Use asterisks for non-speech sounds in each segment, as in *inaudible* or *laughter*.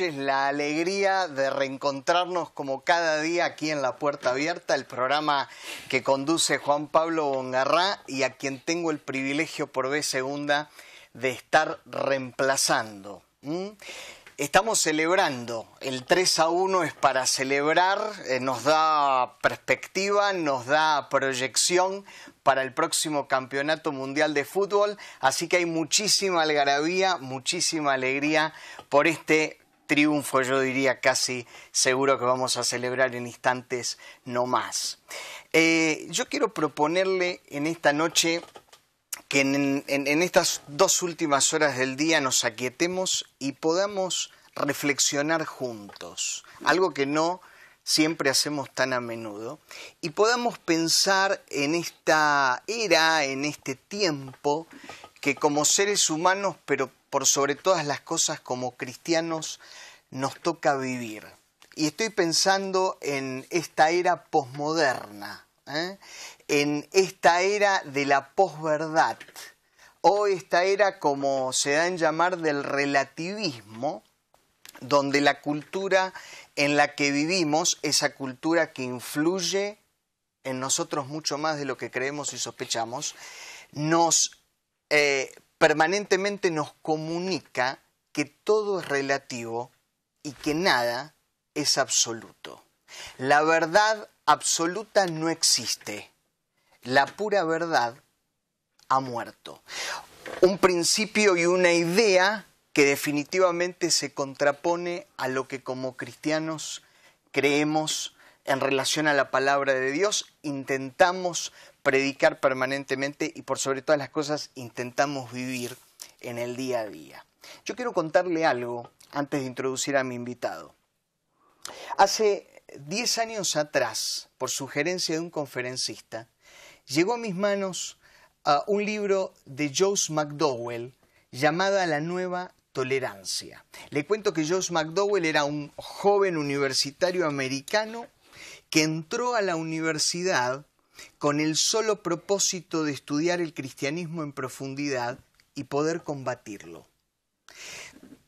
noches, la alegría de reencontrarnos como cada día aquí en La Puerta Abierta, el programa que conduce Juan Pablo Bongarrá y a quien tengo el privilegio por vez segunda de estar reemplazando. Estamos celebrando, el 3 a 1 es para celebrar, eh, nos da perspectiva, nos da proyección para el próximo Campeonato Mundial de Fútbol, así que hay muchísima algarabía, muchísima alegría por este triunfo, yo diría casi seguro que vamos a celebrar en instantes no más. Eh, yo quiero proponerle en esta noche que en, en estas dos últimas horas del día nos aquietemos y podamos reflexionar juntos, algo que no siempre hacemos tan a menudo, y podamos pensar en esta era, en este tiempo, que como seres humanos, pero por sobre todas las cosas como cristianos, nos toca vivir. Y estoy pensando en esta era posmoderna, ¿eh? en esta era de la posverdad, o esta era, como se da en llamar, del relativismo, donde la cultura en la que vivimos, esa cultura que influye en nosotros mucho más de lo que creemos y sospechamos, nos eh, permanentemente nos comunica que todo es relativo y que nada es absoluto. La verdad absoluta no existe. La pura verdad ha muerto. Un principio y una idea que definitivamente se contrapone a lo que como cristianos creemos en relación a la palabra de Dios, intentamos predicar permanentemente y por sobre todas las cosas intentamos vivir en el día a día. Yo quiero contarle algo antes de introducir a mi invitado. Hace 10 años atrás, por sugerencia de un conferencista, llegó a mis manos ah, un libro de Joseph McDowell llamado La Nueva Tolerancia. Le cuento que Joseph McDowell era un joven universitario americano que entró a la universidad con el solo propósito de estudiar el cristianismo en profundidad y poder combatirlo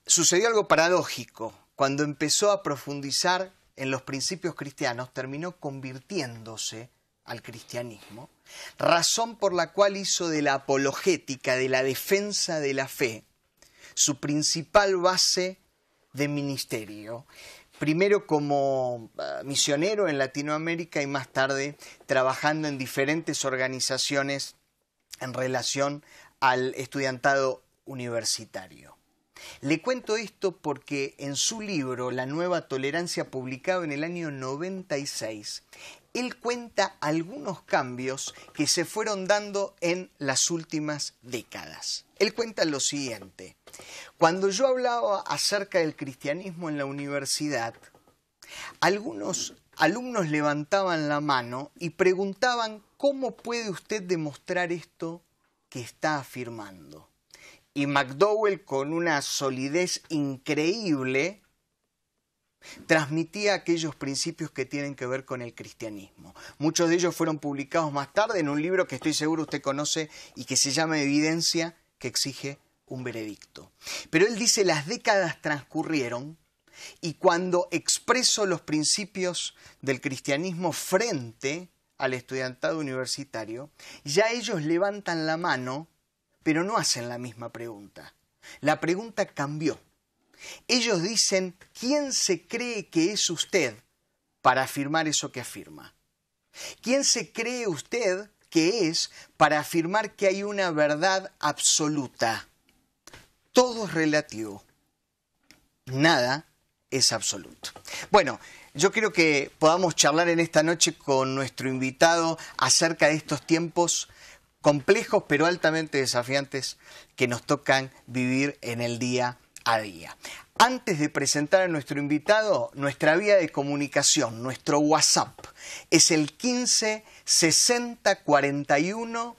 sucedió algo paradójico. Cuando empezó a profundizar en los principios cristianos, terminó convirtiéndose al cristianismo, razón por la cual hizo de la apologética, de la defensa de la fe, su principal base de ministerio, primero como ah, misionero en Latinoamérica y más tarde trabajando en diferentes organizaciones en relación al estudiantado universitario. Le cuento esto porque en su libro La nueva tolerancia, publicado en el año 96, él cuenta algunos cambios que se fueron dando en las últimas décadas. Él cuenta lo siguiente. Cuando yo hablaba acerca del cristianismo en la universidad, algunos alumnos levantaban la mano y preguntaban, ¿cómo puede usted demostrar esto que está afirmando? y McDowell con una solidez increíble transmitía aquellos principios que tienen que ver con el cristianismo. Muchos de ellos fueron publicados más tarde en un libro que estoy seguro usted conoce y que se llama Evidencia que exige un veredicto. Pero él dice las décadas transcurrieron y cuando expreso los principios del cristianismo frente al estudiantado universitario, ya ellos levantan la mano pero no hacen la misma pregunta. La pregunta cambió. Ellos dicen, ¿quién se cree que es usted para afirmar eso que afirma? ¿Quién se cree usted que es para afirmar que hay una verdad absoluta? Todo es relativo. Nada es absoluto. Bueno, yo creo que podamos charlar en esta noche con nuestro invitado acerca de estos tiempos complejos pero altamente desafiantes que nos tocan vivir en el día a día. Antes de presentar a nuestro invitado, nuestra vía de comunicación, nuestro WhatsApp, es el 15 60 41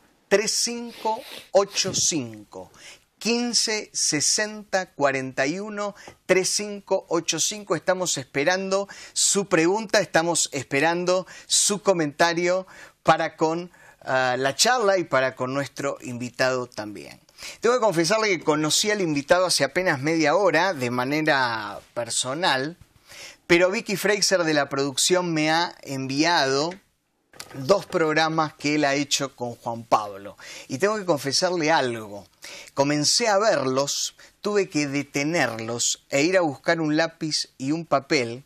85. 15 60 41 3585. Estamos esperando su pregunta, estamos esperando su comentario para con la charla y para con nuestro invitado también. Tengo que confesarle que conocí al invitado hace apenas media hora de manera personal, pero Vicky Fraser de la producción me ha enviado dos programas que él ha hecho con Juan Pablo. Y tengo que confesarle algo. Comencé a verlos, tuve que detenerlos e ir a buscar un lápiz y un papel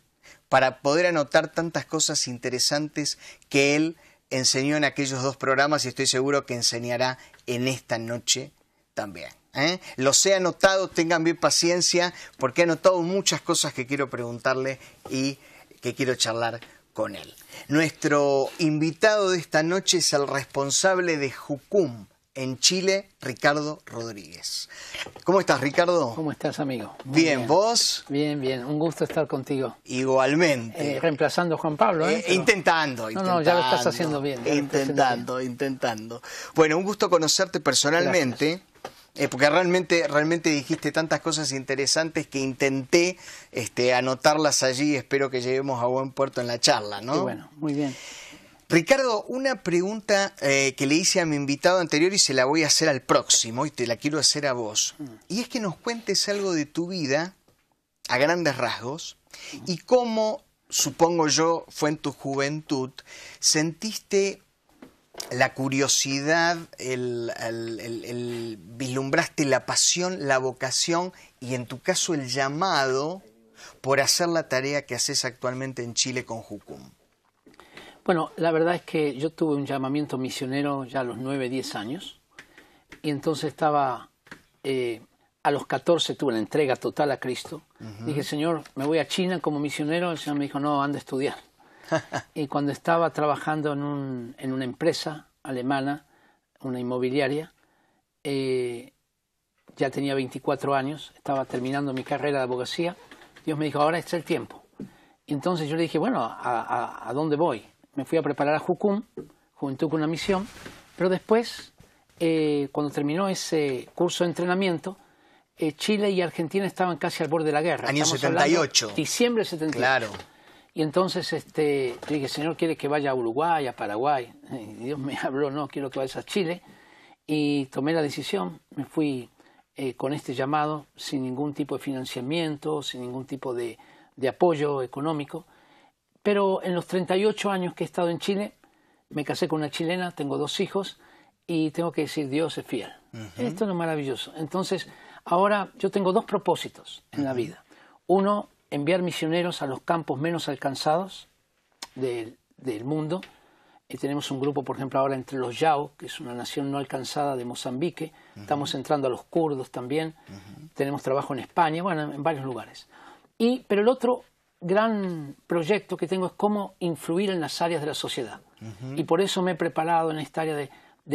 para poder anotar tantas cosas interesantes que él enseñó en aquellos dos programas y estoy seguro que enseñará en esta noche también. lo ¿eh? Los he anotado, tengan bien paciencia, porque he anotado muchas cosas que quiero preguntarle y que quiero charlar con él. Nuestro invitado de esta noche es el responsable de Jucum, en Chile, Ricardo Rodríguez. ¿Cómo estás, Ricardo? ¿Cómo estás, amigo? Bien, ¿vos? Bien, bien, un gusto estar contigo. Igualmente. Eh, reemplazando a Juan Pablo, ¿eh? Intentando, eh, intentando. No, no, ya lo estás haciendo bien. Intentando, intentando. Bueno, un gusto conocerte personalmente. Eh, porque realmente, realmente dijiste tantas cosas interesantes que intenté este, anotarlas allí. Espero que lleguemos a buen puerto en la charla, ¿no? bueno, muy bien. Ricardo, una pregunta eh, que le hice a mi invitado anterior y se la voy a hacer al próximo y te la quiero hacer a vos. Mm. Y es que nos cuentes algo de tu vida a grandes rasgos y cómo, supongo yo, fue en tu juventud, sentiste la curiosidad, el, vislumbraste la pasión, la vocación y en tu caso el llamado por hacer la tarea que haces actualmente en Chile con Jucum. Bueno, la verdad es que yo tuve un llamamiento misionero ya a los 9, 10 años y entonces estaba, eh, a los 14 tuve la entrega total a Cristo. Dije, Señor, me voy a China como misionero. El Señor me dijo, no, anda a estudiar. *laughs* y cuando estaba trabajando en, un, en, una empresa alemana, una inmobiliaria, eh, ya tenía 24 años, estaba terminando mi carrera de abogacía. Dios me dijo, ahora está el tiempo. Entonces yo le dije, bueno, a dónde voy? me fui a preparar a Jucum, Juventud con una Misión, pero después, eh, cuando terminó ese curso de entrenamiento, eh, Chile y Argentina estaban casi al borde de la guerra. Año 78. Diciembre 78. Claro. Y entonces este, dije, Señor, ¿quiere que vaya a Uruguay, a Paraguay? *laughs* Dios me *laughs* habló, no, quiero que vayas a Chile. Y tomé la decisión, me fui eh, con este llamado, sin ningún tipo de financiamiento, sin ningún tipo de apoyo económico. Pero en los 38 años que he estado en Chile, me casé con una chilena, tengo dos hijos y tengo que decir, Dios es fiel. Esto es maravilloso. Entonces, ahora yo tengo dos propósitos en la vida. Uno, enviar misioneros a los campos menos alcanzados del, mundo. Y eh, tenemos un grupo, por ejemplo, ahora entre los Yao, que es una nación no alcanzada de Mozambique. Estamos entrando a los kurdos también. Tenemos trabajo en España, bueno, en varios lugares. Y, pero el otro gran proyecto que tengo es cómo influir en las áreas de la sociedad. Y por eso me he preparado en esta área de,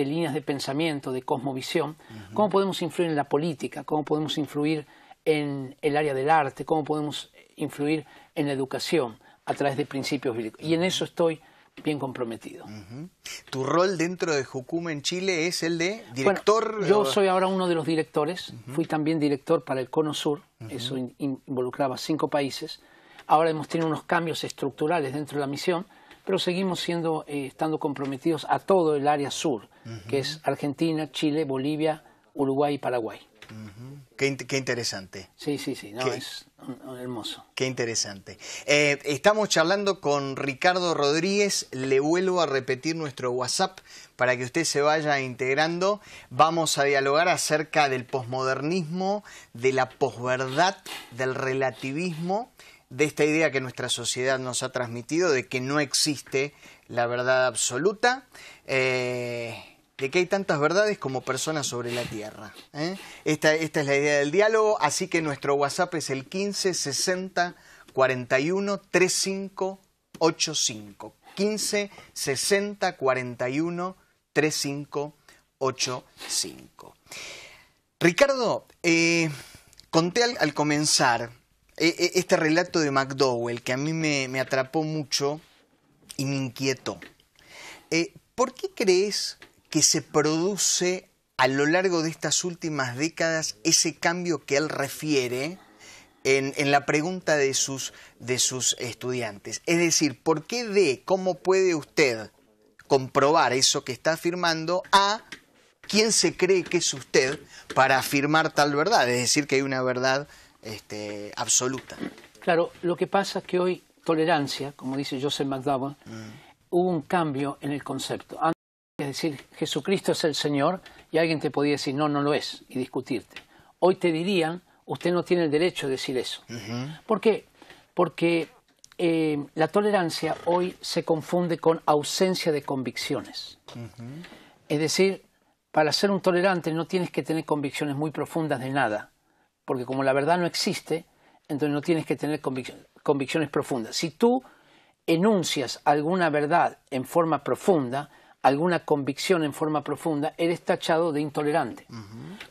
líneas de pensamiento, de cosmovisión, cómo podemos influir en la política, cómo podemos influir en el área del arte, cómo podemos influir en la educación a través de principios bíblicos. Y en eso estoy bien comprometido. Tu rol dentro de Jucum en Chile es el de director. yo soy ahora uno de los directores, fui también director para el Cono Sur, eso involucraba cinco países, Ahora hemos tenido unos cambios estructurales dentro de la misión, pero seguimos siendo, eh, estando comprometidos a todo el área sur, que es Argentina, Chile, Bolivia, Uruguay y Paraguay. qué, interesante. Sí, sí, sí, es hermoso. Qué interesante. Eh, estamos charlando con Ricardo Rodríguez, le vuelvo a repetir nuestro WhatsApp para que usted se vaya integrando. Vamos a dialogar acerca del posmodernismo, de la posverdad, del relativismo de esta idea que nuestra sociedad nos ha transmitido de que no existe la verdad absoluta, eh, de que hay tantas verdades como personas sobre la Tierra. ¿eh? Esta, esta es la idea del diálogo, así que nuestro WhatsApp es el 15 60 41 35 85. 15 60 41 35 85. Ricardo, eh, conté al, al comenzar e, e, este relato de McDowell que a mí me, atrapó mucho y me inquietó. Eh, ¿Por qué crees que se produce a lo largo de estas últimas décadas ese cambio que él refiere en, en la pregunta de sus, de sus estudiantes? Es decir, ¿por qué de cómo puede usted comprobar eso que está afirmando a quién se cree que es usted para afirmar tal verdad? Es decir, que hay una verdad este, absoluta. Claro, lo que pasa es que hoy tolerancia, como dice Joseph McDowell, mm. hubo un cambio en el concepto. Antes, es decir, Jesucristo es el Señor y alguien te podía decir, no, no lo es, y discutirte. Hoy te dirían, usted no tiene el derecho de decir eso. ¿Por qué? Porque eh, la tolerancia hoy se confunde con ausencia de convicciones. Es decir, para ser un tolerante no tienes que tener convicciones muy profundas de nada porque como la verdad no existe, entonces no tienes que tener convicciones, profundas. Si tú enuncias alguna verdad en forma profunda, alguna convicción en forma profunda, eres tachado de intolerante,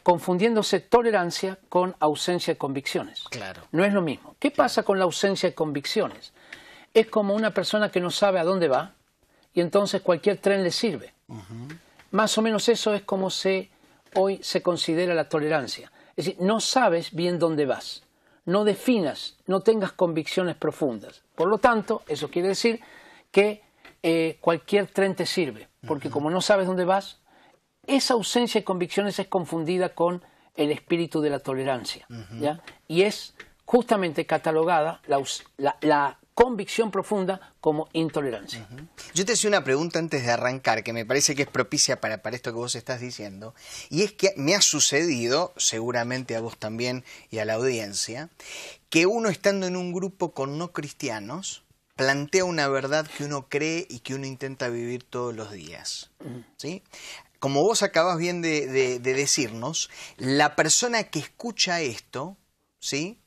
confundiéndose tolerancia con ausencia de convicciones. Claro. No es lo mismo. ¿Qué pasa con la ausencia de convicciones? Es como una persona que no sabe a dónde va y entonces cualquier tren le sirve. Más o menos eso es como se hoy se considera la tolerancia. Es decir, no sabes bien dónde vas, no definas, no tengas convicciones profundas. Por lo tanto, eso quiere decir que eh, cualquier tren te sirve, porque como no sabes dónde vas, esa ausencia de convicciones es confundida con el espíritu de la tolerancia. Y es justamente catalogada la convicción profunda como intolerancia. Yo te hacía una pregunta antes de arrancar que me parece que es propicia para, para esto que vos estás diciendo, y es que me ha sucedido, seguramente a vos también y a la audiencia, que uno estando en un grupo con no cristianos, plantea una verdad que uno cree y que uno intenta vivir todos los días. ¿sí? Como vos acabas bien de, decirnos, la persona que escucha esto, ¿sí?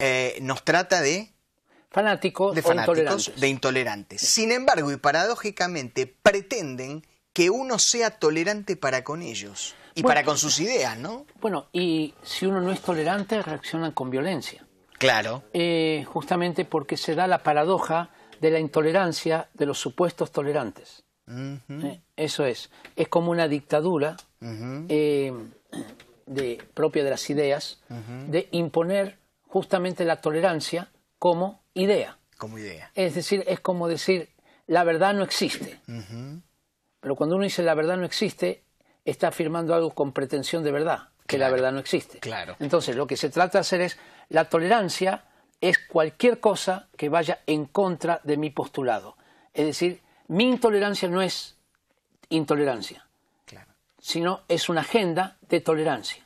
Eh, nos trata de fanáticos, de fanáticos, de intolerantes. Sin embargo, y paradójicamente, pretenden que uno sea tolerante para con ellos y para con sus ideas, ¿no? Bueno, y si uno no es tolerante, reaccionan con violencia. Claro. Eh, justamente porque se da la paradoja de la intolerancia de los supuestos tolerantes. Eh, eso es. Es como una dictadura eh, de, propia de las ideas de imponer justamente la tolerancia como idea. Como idea. Es decir, es como decir, la verdad no existe. Pero cuando uno dice la verdad no existe, está afirmando algo con pretensión de verdad, que la verdad no existe. Claro. Entonces, lo que se trata de hacer es, la tolerancia es cualquier cosa que vaya en contra de mi postulado. Es decir, mi intolerancia no es intolerancia, claro. sino es una agenda de tolerancia.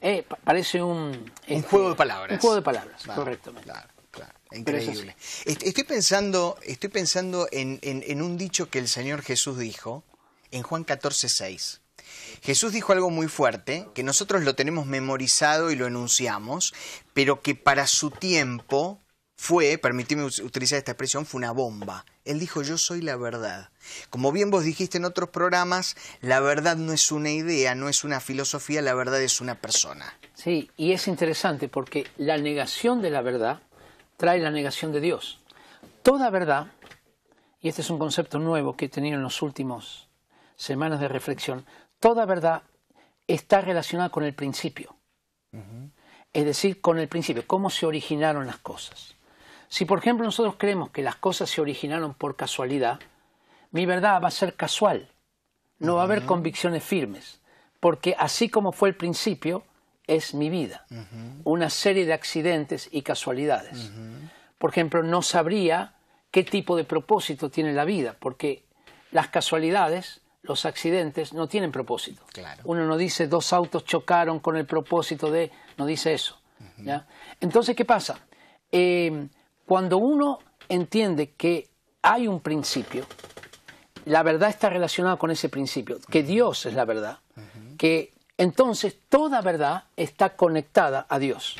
Eh, parece un... Un juego este, de palabras. Un juego de palabras, correctamente. Increíble. Estoy pensando, estoy pensando en, un dicho que el Señor Jesús dijo en Juan 14, 6. Jesús dijo algo muy fuerte, que nosotros lo tenemos memorizado y lo enunciamos, pero que para su tiempo fue, permíteme utilizar esta expresión, fue una bomba. Él dijo, yo soy la verdad. Como bien vos dijiste en otros programas, la verdad no es una idea, no es una filosofía, la verdad es una persona. Sí, y es interesante porque la negación de la verdad trae la negación de Dios. Toda verdad, y este es un concepto nuevo que he tenido en las últimas semanas de reflexión, toda verdad está relacionada con el principio. Es decir, con el principio, cómo se originaron las cosas. Si por ejemplo nosotros creemos que las cosas se originaron por casualidad, mi verdad va a ser casual, no va a haber convicciones firmes, porque así como fue el principio, es mi vida. Una serie de accidentes y casualidades. Por ejemplo, no sabría qué tipo de propósito tiene la vida, porque las casualidades, los accidentes, no tienen propósito. Uno no dice dos autos chocaron con el propósito de, no dice eso. Entonces, ¿qué pasa? Em, cuando uno entiende que hay un principio, la verdad está relacionada con ese principio, que Dios es la verdad, que entonces toda verdad está conectada a Dios.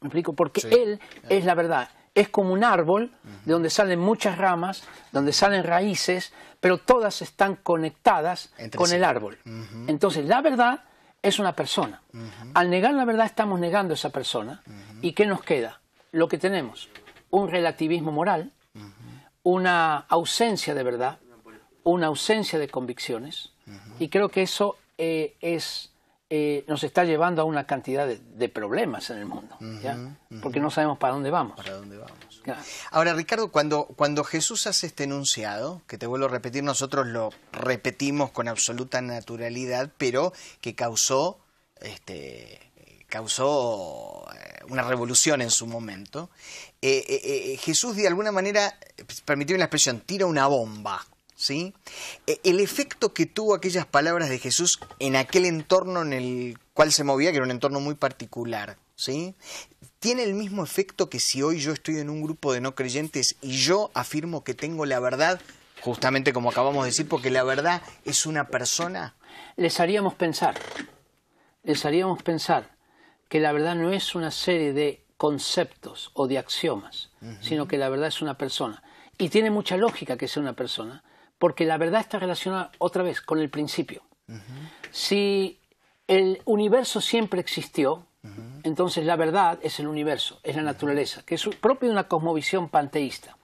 explico? Porque Él es la verdad. Es como un árbol de donde salen muchas ramas, donde salen raíces, pero todas están conectadas con el árbol. Entonces la verdad es una persona. Al negar la verdad estamos negando a esa persona. ¿Y qué nos queda? Lo que tenemos, un relativismo moral, una ausencia de verdad, una ausencia de convicciones. Y creo que eso eh, es, eh, nos está llevando a una cantidad de, problemas en el mundo, porque no sabemos para dónde vamos. Ahora, Ricardo, cuando, cuando Jesús hace este enunciado, que te vuelvo a repetir, nosotros lo repetimos con absoluta naturalidad, pero que causó este, causó eh, una revolución en su momento. Jesús de alguna manera, permitirme la expresión, tira una bomba. ¿sí? E, el efecto que tuvo aquellas palabras de Jesús en aquel entorno en el cual se movía, que era un entorno muy particular, ¿sí? Tiene el mismo efecto que si hoy yo estoy en un grupo de no creyentes y yo afirmo que tengo la verdad, justamente como acabamos de decir, porque la verdad es una persona. Les haríamos pensar, les haríamos pensar que la verdad no es una serie de conceptos o de axiomas, sino que la verdad es una persona. Y tiene mucha lógica que sea una persona, porque la verdad está relacionada otra vez con el principio. Si el universo siempre existió, entonces la verdad es el universo, es la naturaleza, que es propio de una cosmovisión panteísta.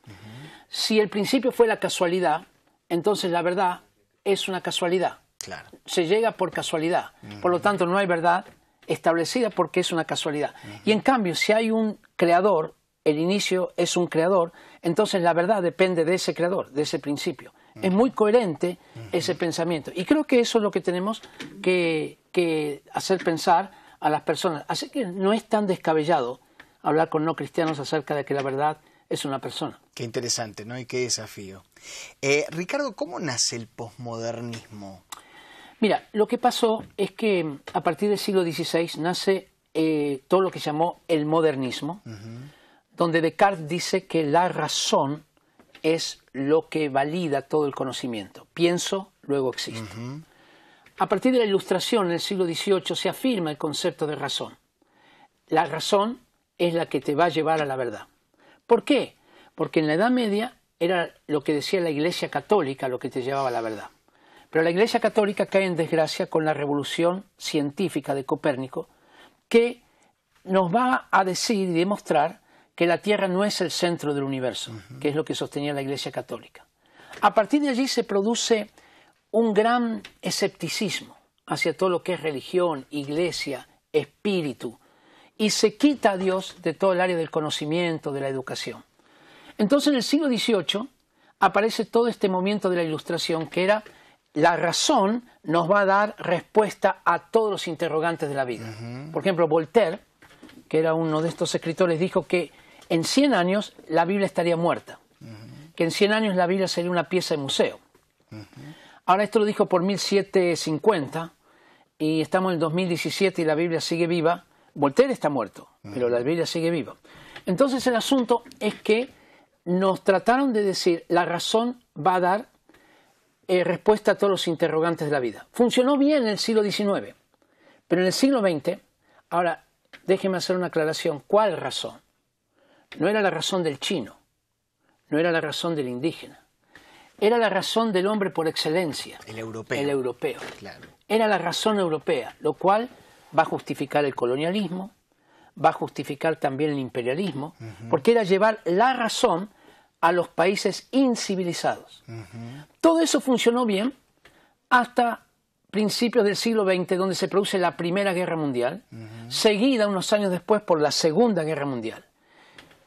Si el principio fue la casualidad, entonces la verdad es una casualidad. Claro. Se llega por casualidad. Por lo tanto, no hay verdad establecida porque es una casualidad. Y en cambio, si hay un creador, el inicio es un creador, entonces la verdad depende de ese creador, de ese principio. Es muy coherente ese pensamiento. Y creo que eso es lo que tenemos que, hacer pensar a las personas. Así que no es tan descabellado hablar con no cristianos acerca de que la verdad es una persona. Qué interesante, ¿no? Y qué desafío. Eh, Ricardo, ¿cómo nace el posmodernismo? Mira, lo que pasó es que mm, a partir del siglo XVI nace eh, todo lo que llamó el modernismo, donde Descartes dice que la razón es lo que valida todo el conocimiento. Pienso, luego existe. A partir de la Ilustración en el siglo XVIII se afirma el concepto de razón. La razón es la que te va a llevar a la verdad. ¿Por qué? Porque en la Edad Media era lo que decía la Iglesia Católica lo que te llevaba a la verdad. Pero la Iglesia Católica cae en desgracia con la revolución científica de Copérnico, que nos va a decir y demostrar que la tierra no es el centro del universo, que es lo que sostenía la Iglesia Católica. A partir de allí se produce un gran escepticismo hacia todo lo que es religión, iglesia, espíritu, y se quita a Dios de todo el área del conocimiento, de la educación. Entonces en el siglo XVIII aparece todo este momento de la ilustración que era la razón nos va a dar respuesta a todos los interrogantes de la vida. Por ejemplo, Voltaire, que era uno de estos escritores, dijo que en 100 años la Biblia estaría muerta, que en 100 años la Biblia sería una pieza de museo. Ahora esto lo dijo por 1750 y estamos en 2017 y la Biblia sigue viva. Voltaire está muerto, pero la Biblia sigue viva. Entonces el asunto es que nos trataron de decir la razón va a dar eh, respuesta a todos los interrogantes de la vida. Funcionó bien en el siglo XIX, pero en el siglo XX, ahora déjeme hacer una aclaración, ¿cuál razón? No era la razón del chino, no era la razón del indígena, era la razón del hombre por excelencia. El europeo. El europeo. Era la razón europea, lo cual va a justificar el colonialismo, va a justificar también el imperialismo, porque era llevar la razón a los países incivilizados. Todo eso funcionó bien hasta principios del siglo XX, donde se produce la Primera Guerra Mundial, seguida unos años después por la Segunda Guerra Mundial.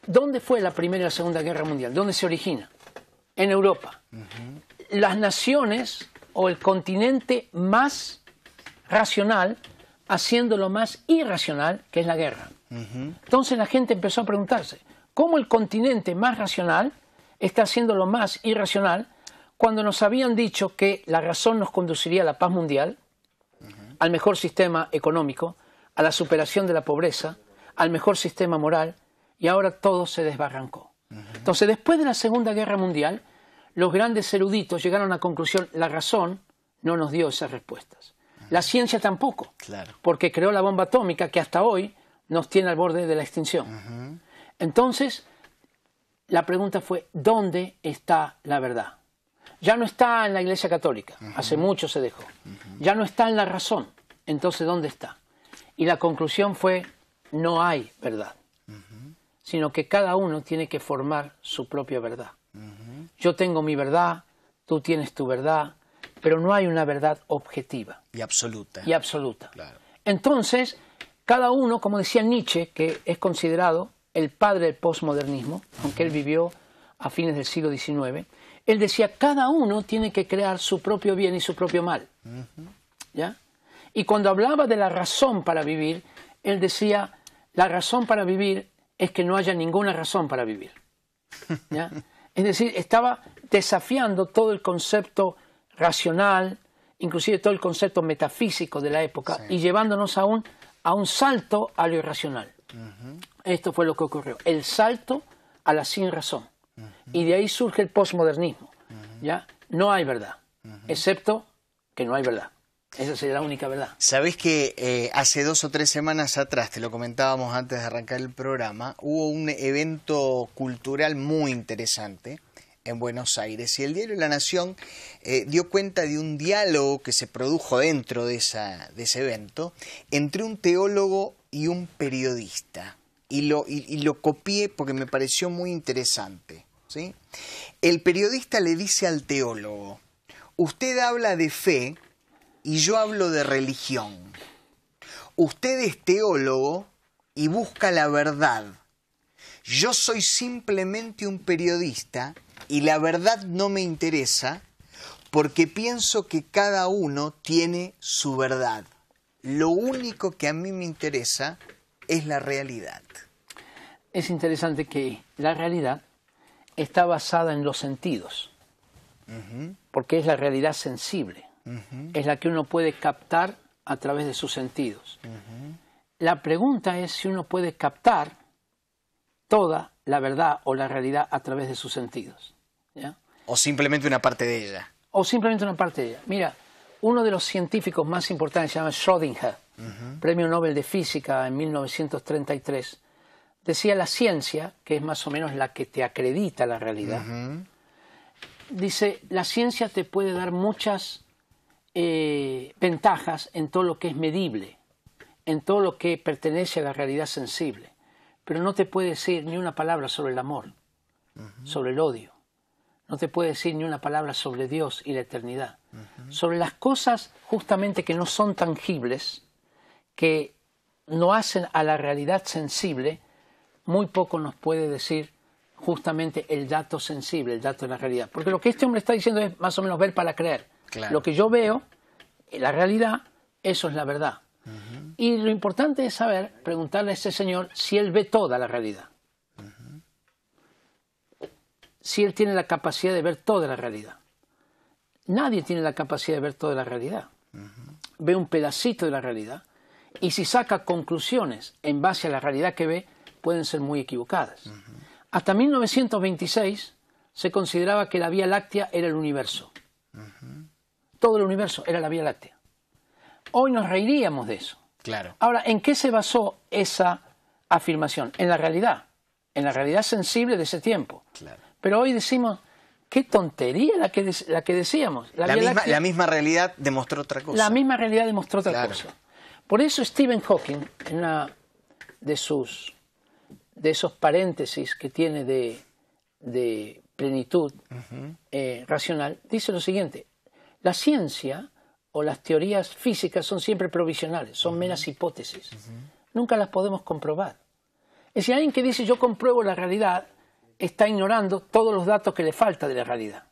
¿Dónde fue la Primera y la Segunda Guerra Mundial? ¿Dónde se origina? En Europa. Las naciones o el continente más racional haciendo lo más irracional, que es la guerra. Entonces la gente empezó a preguntarse, ¿cómo el continente más racional está haciendo lo más irracional cuando nos habían dicho que la razón nos conduciría a la paz mundial, al mejor sistema económico, a la superación de la pobreza, al mejor sistema moral, y ahora todo se desbarrancó. Entonces, después de la Segunda Guerra Mundial, los grandes eruditos llegaron a la conclusión, la razón no nos dio esas respuestas. La ciencia tampoco, porque creó la bomba atómica que hasta hoy nos tiene al borde de la extinción. Entonces, la pregunta fue, ¿dónde está la verdad? Ya no está en la Iglesia Católica, hace mucho se dejó. Ya no está en la razón, entonces ¿dónde está? Y la conclusión fue, no hay verdad sino que cada uno tiene que formar su propia verdad. Yo tengo mi verdad, tú tienes tu verdad, pero no hay una verdad objetiva. Y absoluta. Y absoluta. Entonces, cada uno, como decía Nietzsche, que es considerado el padre del posmodernismo, aunque él vivió a fines del siglo XIX, él decía, cada uno tiene que crear su propio bien y su propio mal. ¿Ya? Y cuando hablaba de la razón para vivir, él decía, la razón para vivir es que no haya ninguna razón para vivir. Es decir, estaba desafiando todo el concepto racional, inclusive todo el concepto metafísico de la época, y llevándonos aún a un salto a lo irracional. Esto fue lo que ocurrió, el salto a la sin razón. Y de ahí surge el posmodernismo. ¿ya? No hay verdad, excepto que no hay verdad. Esa sería la única verdad. Sabés que eh, hace dos o tres semanas atrás, te lo comentábamos antes de arrancar el programa, hubo un evento cultural muy interesante en Buenos Aires y el diario La Nación eh, dio cuenta de un diálogo que se produjo dentro de, esa, de ese evento entre un teólogo y un periodista. Y lo, y lo copié porque me pareció muy interesante. ¿sí? El periodista le dice al teólogo, usted habla de fe y yo hablo de religión. Usted es teólogo y busca la verdad. Yo soy simplemente un periodista y la verdad no me interesa porque pienso que cada uno tiene su verdad. Lo único que a mí me interesa es la realidad. Es interesante que la realidad está basada en los sentidos, porque es la realidad sensible es la que uno puede captar a través de sus sentidos. La pregunta es si uno puede captar toda la verdad o la realidad a través de sus sentidos. O simplemente una parte de ella. O simplemente una parte de ella. Mira, uno de los científicos más importantes se llama Schrödinger, premio Nobel de Física en 1933. Decía la ciencia, que es más o menos la que te acredita la realidad, dice, la ciencia te puede dar muchas eh, ventajas en todo lo que es medible, en todo lo que pertenece a la realidad sensible, pero no te puede decir ni una palabra sobre el amor, sobre el odio, no te puede decir ni una palabra sobre Dios y la eternidad, sobre las cosas justamente que no son tangibles, que no hacen a la realidad sensible, muy poco nos puede decir justamente el dato sensible, el dato de la realidad. Porque lo que este hombre está diciendo es más o menos ver para creer. Lo que yo veo, la realidad, eso es la verdad. Y lo importante es saber, preguntarle a este señor si él ve toda la realidad. Si él tiene la capacidad de ver toda la realidad. Nadie tiene la capacidad de ver toda la realidad. Ve un pedacito de la realidad. Y si saca conclusiones en base a la realidad que ve, pueden ser muy equivocadas. Hasta 1926 se consideraba que la Vía Láctea era el universo todo el universo era la Vía Láctea. Hoy nos reiríamos de eso. Claro. Ahora, ¿en qué se basó esa afirmación? En la realidad, en la realidad sensible de ese tiempo. Pero hoy decimos, qué tontería la que, la que decíamos. La, misma, realidad demostró otra cosa. La misma realidad demostró otra cosa. Por eso Stephen Hawking, en una de sus de esos paréntesis que tiene de, plenitud eh, racional, dice lo siguiente, la ciencia o las teorías físicas son siempre provisionales, son meras hipótesis. Nunca las podemos comprobar. Es si alguien que dice yo compruebo la realidad, está ignorando todos los datos que le falta de la realidad.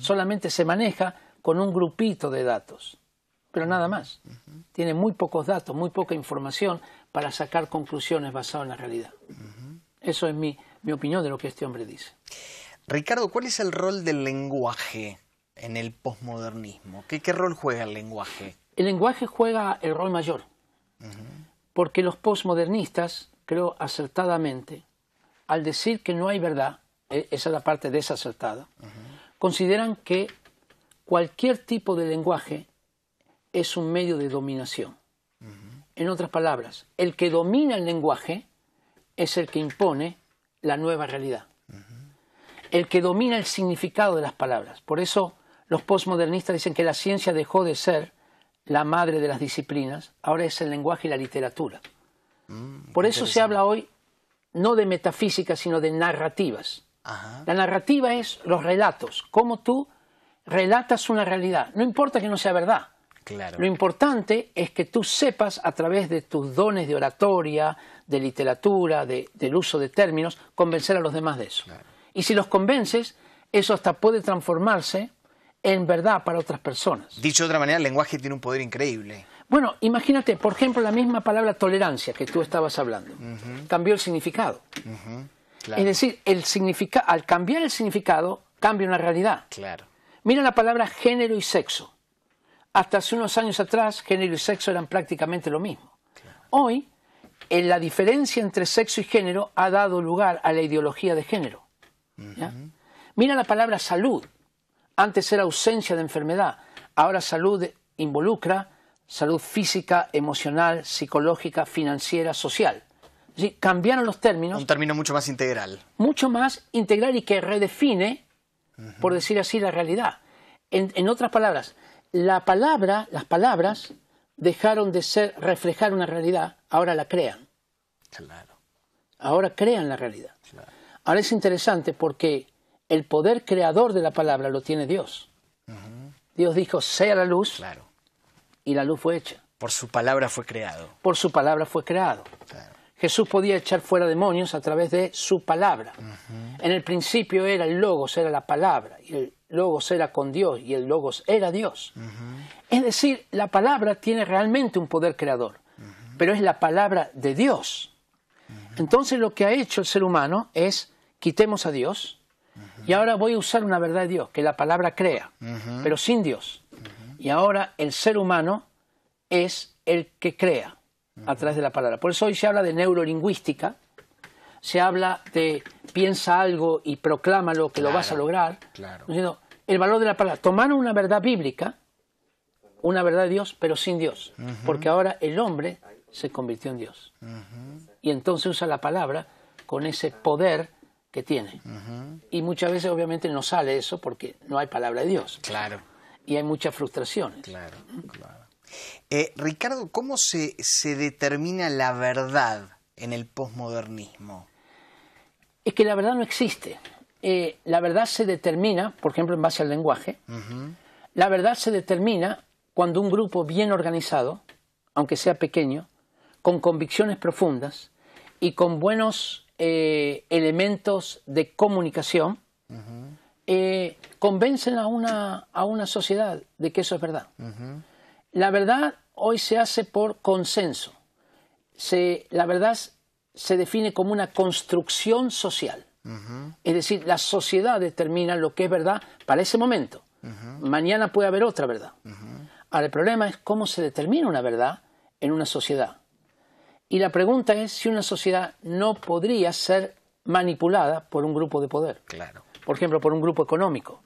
Solamente se maneja con un grupito de datos, pero nada más. Tiene muy pocos datos, muy poca información para sacar conclusiones basadas en la realidad. Eso es mi opinión de lo que este hombre dice. Ricardo, ¿cuál es el rol del lenguaje en el posmodernismo? ¿Qué, rol juega el lenguaje? El lenguaje juega el rol mayor, porque los posmodernistas, creo acertadamente, al decir que no hay verdad, e, esa es la parte desacertada, consideran que cualquier tipo de lenguaje es un medio de dominación. En otras palabras, el que domina el lenguaje es el que impone la nueva realidad. El que domina el significado de las palabras. Por eso los postmodernistas dicen que la ciencia dejó de ser la madre de las disciplinas, ahora es el lenguaje y la literatura. Mm, Por eso se habla hoy no de metafísica, sino de narrativas. La narrativa es los relatos, cómo tú relatas una realidad, no importa que no sea verdad. Lo importante es que tú sepas a través de tus dones de oratoria, de literatura, del uso de términos, convencer a los demás de eso. Y si los convences, eso hasta puede transformarse en verdad para otras personas. Dicho de otra manera, el lenguaje tiene un poder increíble. Bueno, imagínate, por ejemplo, la misma palabra tolerancia que tú estabas hablando. Cambió el significado. Es decir, el al cambiar el significado, cambia una realidad. Claro. Mira la palabra género y sexo. Hasta hace unos años atrás, género y sexo eran prácticamente lo mismo. Hoy, en eh, la diferencia entre sexo y género ha dado lugar a la ideología de género. Mira la palabra salud antes era ausencia de enfermedad, ahora salud involucra salud física, emocional, psicológica, financiera, social. cambiaron los términos. Un término mucho más integral. Mucho más integral y que redefine, por decir así, la realidad. En, otras palabras, la palabra, las palabras dejaron de ser reflejar una realidad, ahora la crean. Claro. Ahora crean la realidad. Ahora es interesante porque el poder creador de la palabra lo tiene Dios. Dios dijo, sea la luz. Y la luz fue hecha. Por su palabra fue creado. Por su palabra fue creado. Jesús podía echar fuera demonios a través de su palabra. En el principio era el logos, era la palabra, y el logos era con Dios, y el logos era Dios. Es decir, la palabra tiene realmente un poder creador, pero es la palabra de Dios. Entonces lo que ha hecho el ser humano es quitemos a Dios, y ahora voy a usar una verdad de Dios, que la palabra crea, pero sin Dios. Y ahora el ser humano es el que crea a través de la palabra. Por eso hoy se habla de neurolingüística, se habla de piensa algo y proclámalo que lo vas a lograr. Claro. el valor de la palabra. Tomar una verdad bíblica, una verdad de Dios, pero sin Dios. Porque ahora el hombre se convirtió en Dios. Y entonces usa la palabra con ese poder que tiene. Y muchas veces obviamente no sale eso porque no hay palabra de Dios. Claro. Y hay muchas frustraciones. Claro, claro. Eh, Ricardo, ¿cómo se, determina la verdad en el posmodernismo? Es que la verdad no existe. Eh, la verdad se determina, por ejemplo, en base al lenguaje, la verdad se determina cuando un grupo bien organizado, aunque sea pequeño, con convicciones profundas y con buenos eh, elementos de comunicación, eh, convencen a una, a una sociedad de que eso es verdad. La verdad hoy se hace por consenso. Se, la verdad se define como una construcción social. Es decir, la sociedad determina lo que es verdad para ese momento. Mañana puede haber otra verdad. Ahora, el problema es cómo se determina una verdad en una sociedad. Y la pregunta es si una sociedad no podría ser manipulada por un grupo de poder. Claro. Por ejemplo, por un grupo económico,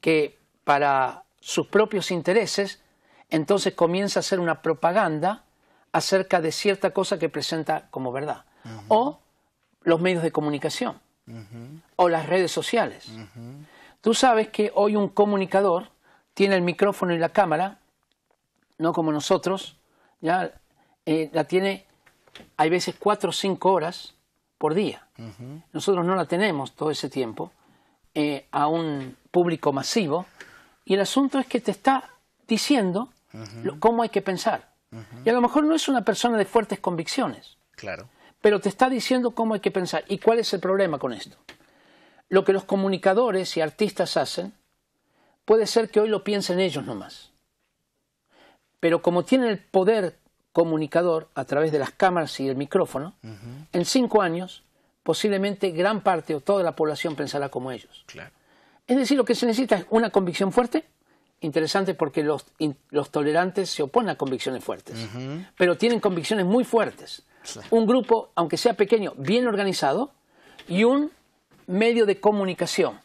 que para sus propios intereses, entonces comienza a hacer una propaganda acerca de cierta cosa que presenta como verdad. O los medios de comunicación, o las redes sociales. Tú sabes que hoy un comunicador tiene el micrófono y la cámara, no como nosotros, ya eh, la tiene hay veces cuatro o cinco horas por día. Nosotros no la tenemos todo ese tiempo eh, a un público masivo. Y el asunto es que te está diciendo cómo hay que pensar. Y a lo mejor no es una persona de fuertes convicciones. Claro. Pero te está diciendo cómo hay que pensar. ¿Y cuál es el problema con esto? Lo que los comunicadores y artistas hacen puede ser que hoy lo piensen ellos nomás. Pero como tienen el poder comunicador a través de las cámaras y el micrófono, en cinco años posiblemente gran parte o toda la población pensará como ellos. Es decir, lo que se necesita es una convicción fuerte, interesante porque los, tolerantes se oponen a convicciones fuertes, pero tienen convicciones muy fuertes. Un grupo, aunque sea pequeño, bien organizado y un medio de comunicación.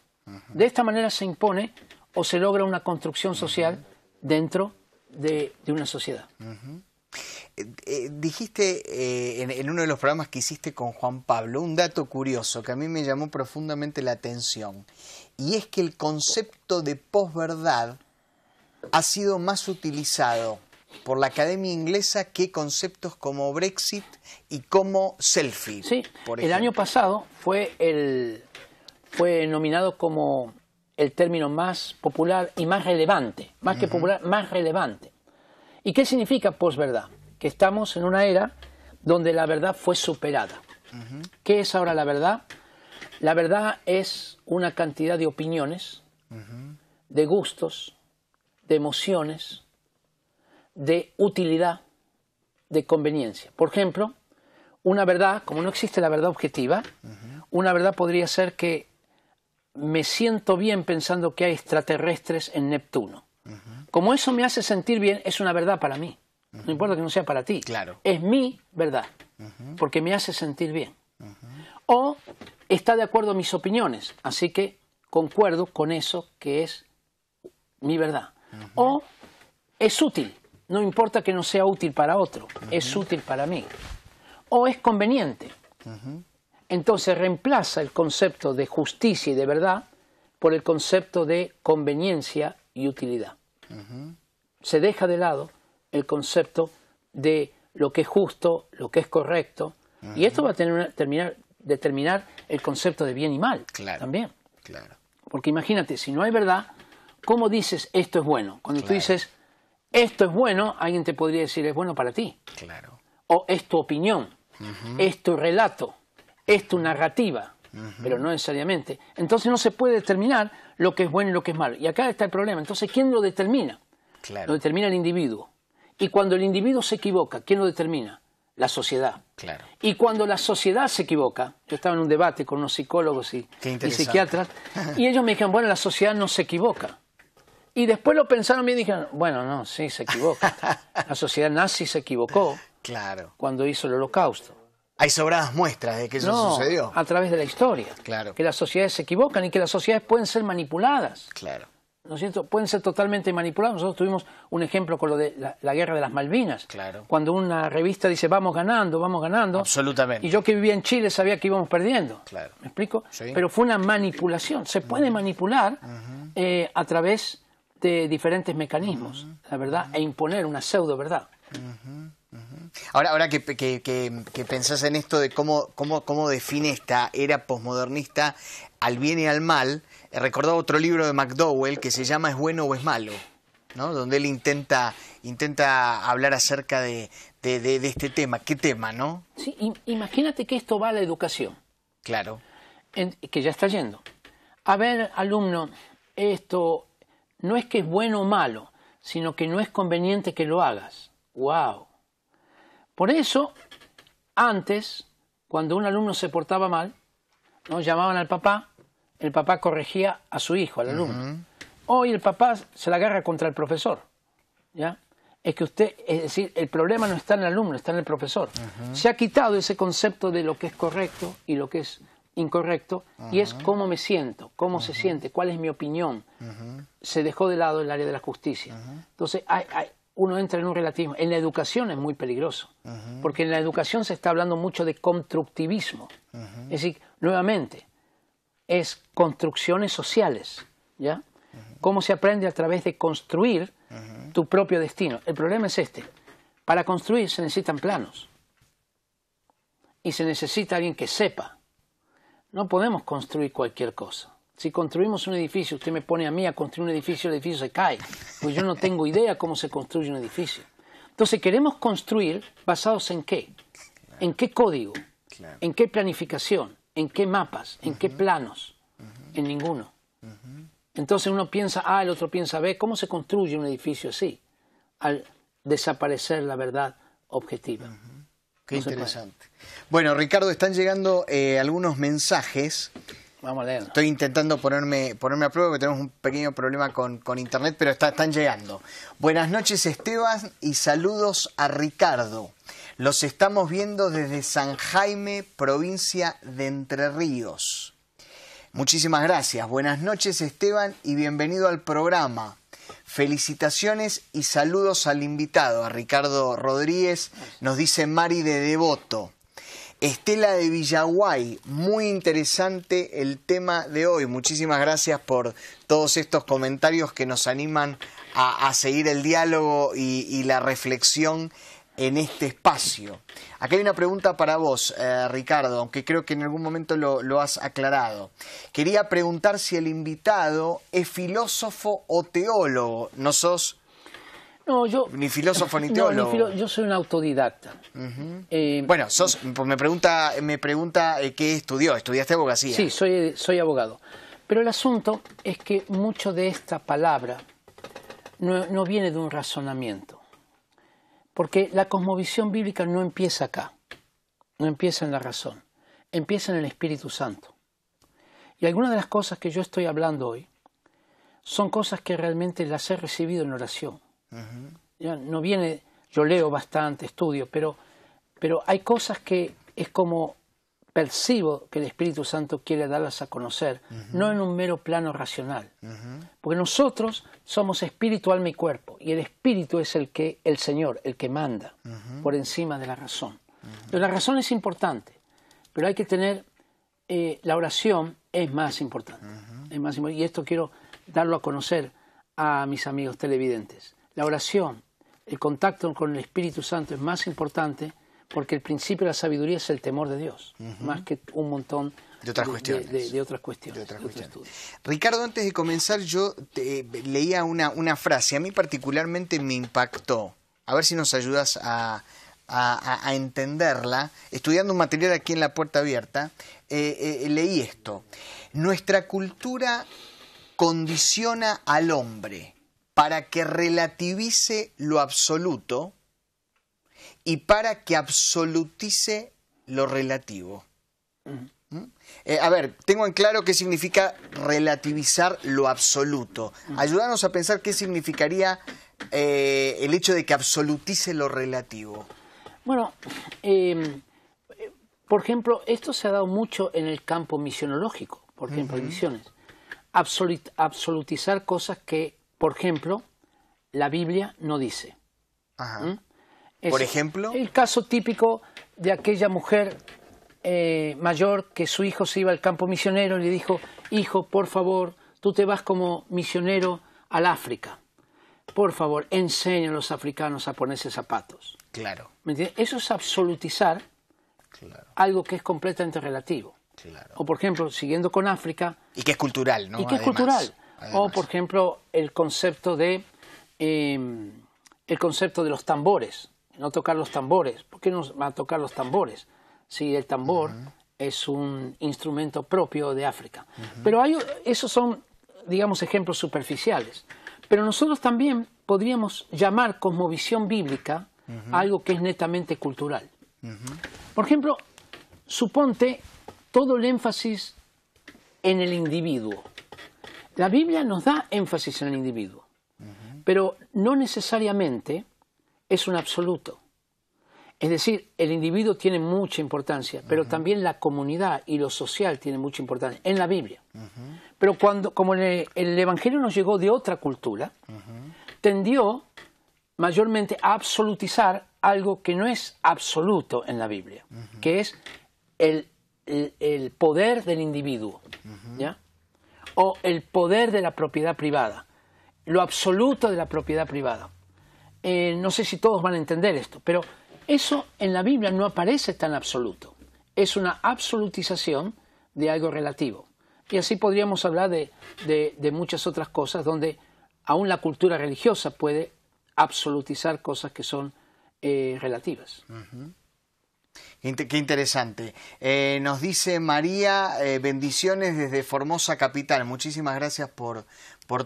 De esta manera se impone o se logra una construcción social dentro de una sociedad. Eh, eh, dijiste eh, en, uno de los programas que hiciste con Juan Pablo un dato curioso que a mí me llamó profundamente la atención y es que el concepto de posverdad ha sido más utilizado por la Academia Inglesa que conceptos como Brexit y como selfie. Sí, el año pasado fue, el, fue nominado como el término más popular y más relevante, más que popular, más relevante ¿Y qué significa posverdad? Que estamos en una era donde la verdad fue superada. ¿Qué es ahora la verdad? La verdad es una cantidad de opiniones, de gustos, de emociones, de utilidad, de conveniencia. Por ejemplo, una verdad, como no existe la verdad objetiva, una verdad podría ser que me siento bien pensando que hay extraterrestres en Neptuno como eso me hace sentir bien, es una verdad para mí. No importa que no sea para ti. Claro. Es mi verdad, porque me hace sentir bien. O está de acuerdo a mis opiniones, así que concuerdo con eso que es mi verdad. O es útil, no importa que no sea útil para otro, es útil para mí. O es conveniente. Entonces reemplaza el concepto de justicia y de verdad por el concepto de conveniencia y utilidad se deja de lado el concepto de lo que es justo, lo que es correcto, y esto va a tener, terminar, determinar el concepto de bien y mal también. Claro. Porque imagínate, si no hay verdad, ¿cómo dices esto es bueno? Cuando tú dices esto es bueno, alguien te podría decir es bueno para ti. Claro. O es tu opinión, es tu relato, es tu narrativa, pero no necesariamente. Entonces no se puede determinar lo que es bueno y lo que es malo. Y acá está el problema. Entonces, ¿quién lo determina? Claro. Lo determina el individuo. Y cuando el individuo se equivoca, ¿quién lo determina? La sociedad. Claro. Y cuando la sociedad se equivoca, yo estaba en un debate con unos psicólogos y, psiquiatras, y ellos me dijeron, bueno, la sociedad no se equivoca. Y después lo pensaron bien y dijeron, bueno, no, sí, se equivoca. *laughs* La sociedad nazi se equivocó claro. cuando hizo el holocausto hay sobradas muestras de que eso sucedió. A través de la historia. Claro. Que las sociedades se equivocan y que las sociedades pueden ser manipuladas. Claro. ¿No es cierto? Pueden ser totalmente manipuladas. Nosotros tuvimos un ejemplo con lo de la, guerra de las Malvinas. Claro. Cuando una revista dice vamos ganando, vamos ganando. Absolutamente. Y yo que vivía en Chile sabía que íbamos perdiendo. Claro. ¿Me explico? Sí. Pero fue una manipulación. Se puede manipular eh, a través de diferentes mecanismos, la verdad, e imponer una pseudo verdad. Ahora, ahora que, pensás en esto de cómo, cómo, define esta era posmodernista al bien y al mal, recordaba otro libro de McDowell que se llama Es bueno o es malo, ¿no? donde él intenta, intenta hablar acerca de, este tema. ¿Qué tema, no? Sí, imagínate que esto va a la educación. Claro. que ya está yendo. A ver, alumno, esto no es que es bueno o malo, sino que no es conveniente que lo hagas. ¡Wow! Por eso, antes, cuando un alumno se portaba mal, ¿no? llamaban al papá, el papá corregía a su hijo, al alumno. Hoy el papá se la agarra contra el profesor. ¿ya? Es que usted, es decir, el problema no está en el alumno, está en el profesor. Se ha quitado ese concepto de lo que es correcto y lo que es incorrecto, y es cómo me siento, cómo se siente, cuál es mi opinión. Se dejó de lado el área de la justicia. Entonces, hay, uno entra en un relativismo. En la educación es muy peligroso, porque en la educación se está hablando mucho de constructivismo. Es decir, nuevamente, es construcciones sociales, ¿ya? Cómo se aprende a través de construir tu propio destino. El problema es este. Para construir se necesitan planos. Y se necesita alguien que sepa. No podemos construir cualquier cosa. Si construimos un edificio, usted me pone a mí a construir un edificio, el edificio se cae, pues yo no tengo idea cómo se construye un edificio. Entonces queremos construir basados en qué, en qué código, en qué planificación, en qué mapas, en qué planos, en ninguno. Entonces uno piensa A, el otro piensa B, ¿cómo se construye un edificio así? Al desaparecer la verdad objetiva. Qué interesante. Bueno, Ricardo, están llegando eh, algunos mensajes. Estoy intentando ponerme, ponerme a prueba porque tenemos un pequeño problema con, internet, pero están llegando. Buenas noches Esteban y saludos a Ricardo. Los estamos viendo desde San Jaime, provincia de Entre Ríos. Muchísimas gracias. Buenas noches Esteban y bienvenido al programa. Felicitaciones y saludos al invitado, a Ricardo Rodríguez, nos dice Mari de Devoto. Estela de Villaguay, muy interesante el tema de hoy. Muchísimas gracias por todos estos comentarios que nos animan a, seguir el diálogo y, la reflexión en este espacio. Acá hay una pregunta para vos, eh, Ricardo, aunque creo que en algún momento lo, lo has aclarado. Quería preguntar si el invitado es filósofo o teólogo. No sos no, yo... Ni filósofo, ni *laughs* teólogo. Yo soy un autodidacta. Eh, bueno, me pregunta, me pregunta eh, qué estudió. ¿Estudiaste abogacía? Sí, soy, soy abogado. Pero el asunto es que mucho de esta palabra no, no viene de un razonamiento. Porque la cosmovisión bíblica no empieza acá. No empieza en la razón. Empieza en el Espíritu Santo. Y algunas de las cosas que yo estoy hablando hoy son cosas que realmente las he recibido en oración no viene, yo leo bastante, estudio, pero, pero hay cosas que es como percibo que el Espíritu Santo quiere darlas a conocer, no en un mero plano racional. Porque nosotros somos espíritu, alma y cuerpo, y el espíritu es el que, el Señor, el que manda, por encima de la razón. la razón es importante, pero hay que tener, eh, la oración es más importante. y esto quiero darlo a conocer a mis amigos televidentes. La oración, el contacto con el Espíritu Santo es más importante porque el principio de la sabiduría es el temor de Dios, más que un montón de otras cuestiones. De, otras cuestiones. Ricardo, antes de comenzar, yo eh, leía una, frase, a mí particularmente me impactó. A ver si nos ayudas a, entenderla. Estudiando un material aquí en la puerta abierta, eh, eh, leí esto. Nuestra cultura condiciona al hombre para que relativice lo absoluto y para que absolutice lo relativo. ¿Mm? Eh, a ver, tengo en claro qué significa relativizar lo absoluto. Ayúdanos a pensar qué significaría eh, el hecho de que absolutice lo relativo. Bueno, em, por ejemplo, esto se ha dado mucho en el campo misionológico, por ejemplo, misiones. absolutizar cosas que por ejemplo, la Biblia no dice. Por ejemplo. El caso típico de aquella mujer eh, mayor que su hijo se iba al campo misionero y le dijo, hijo, por favor, tú te vas como misionero al África. Por favor, enseña a los africanos a ponerse zapatos. Claro. Eso es absolutizar algo que es completamente relativo. Claro. O por ejemplo, siguiendo con África. Y que es cultural, ¿no? Y que cultural. O, por ejemplo, el concepto de em, el concepto de los tambores, no tocar los tambores. ¿Por qué no va a tocar los tambores? Si el tambor es un instrumento propio de África. Pero esos son, digamos, ejemplos superficiales. Pero nosotros también podríamos llamar cosmovisión bíblica algo que es netamente cultural. Por ejemplo, suponte todo el énfasis en el individuo. La Biblia nos da énfasis en el individuo, pero no necesariamente es un absoluto. Es decir, el individuo tiene mucha importancia, pero también la comunidad y lo social tiene mucha importancia en la Biblia. Pero cuando, como el, Evangelio nos llegó de otra cultura, tendió mayormente a absolutizar algo que no es absoluto en la Biblia, que es el, el poder del individuo. ¿ya? o el poder de la propiedad privada, lo absoluto de la propiedad privada. Eh, no sé si todos van a entender esto, pero eso en la Biblia no aparece tan absoluto. Es una absolutización de algo relativo. Y así podríamos hablar de, muchas otras cosas donde aún la cultura religiosa puede absolutizar cosas que son eh, relativas. Qué interesante. Eh, nos dice María, eh, bendiciones desde Formosa Capital. Muchísimas gracias por,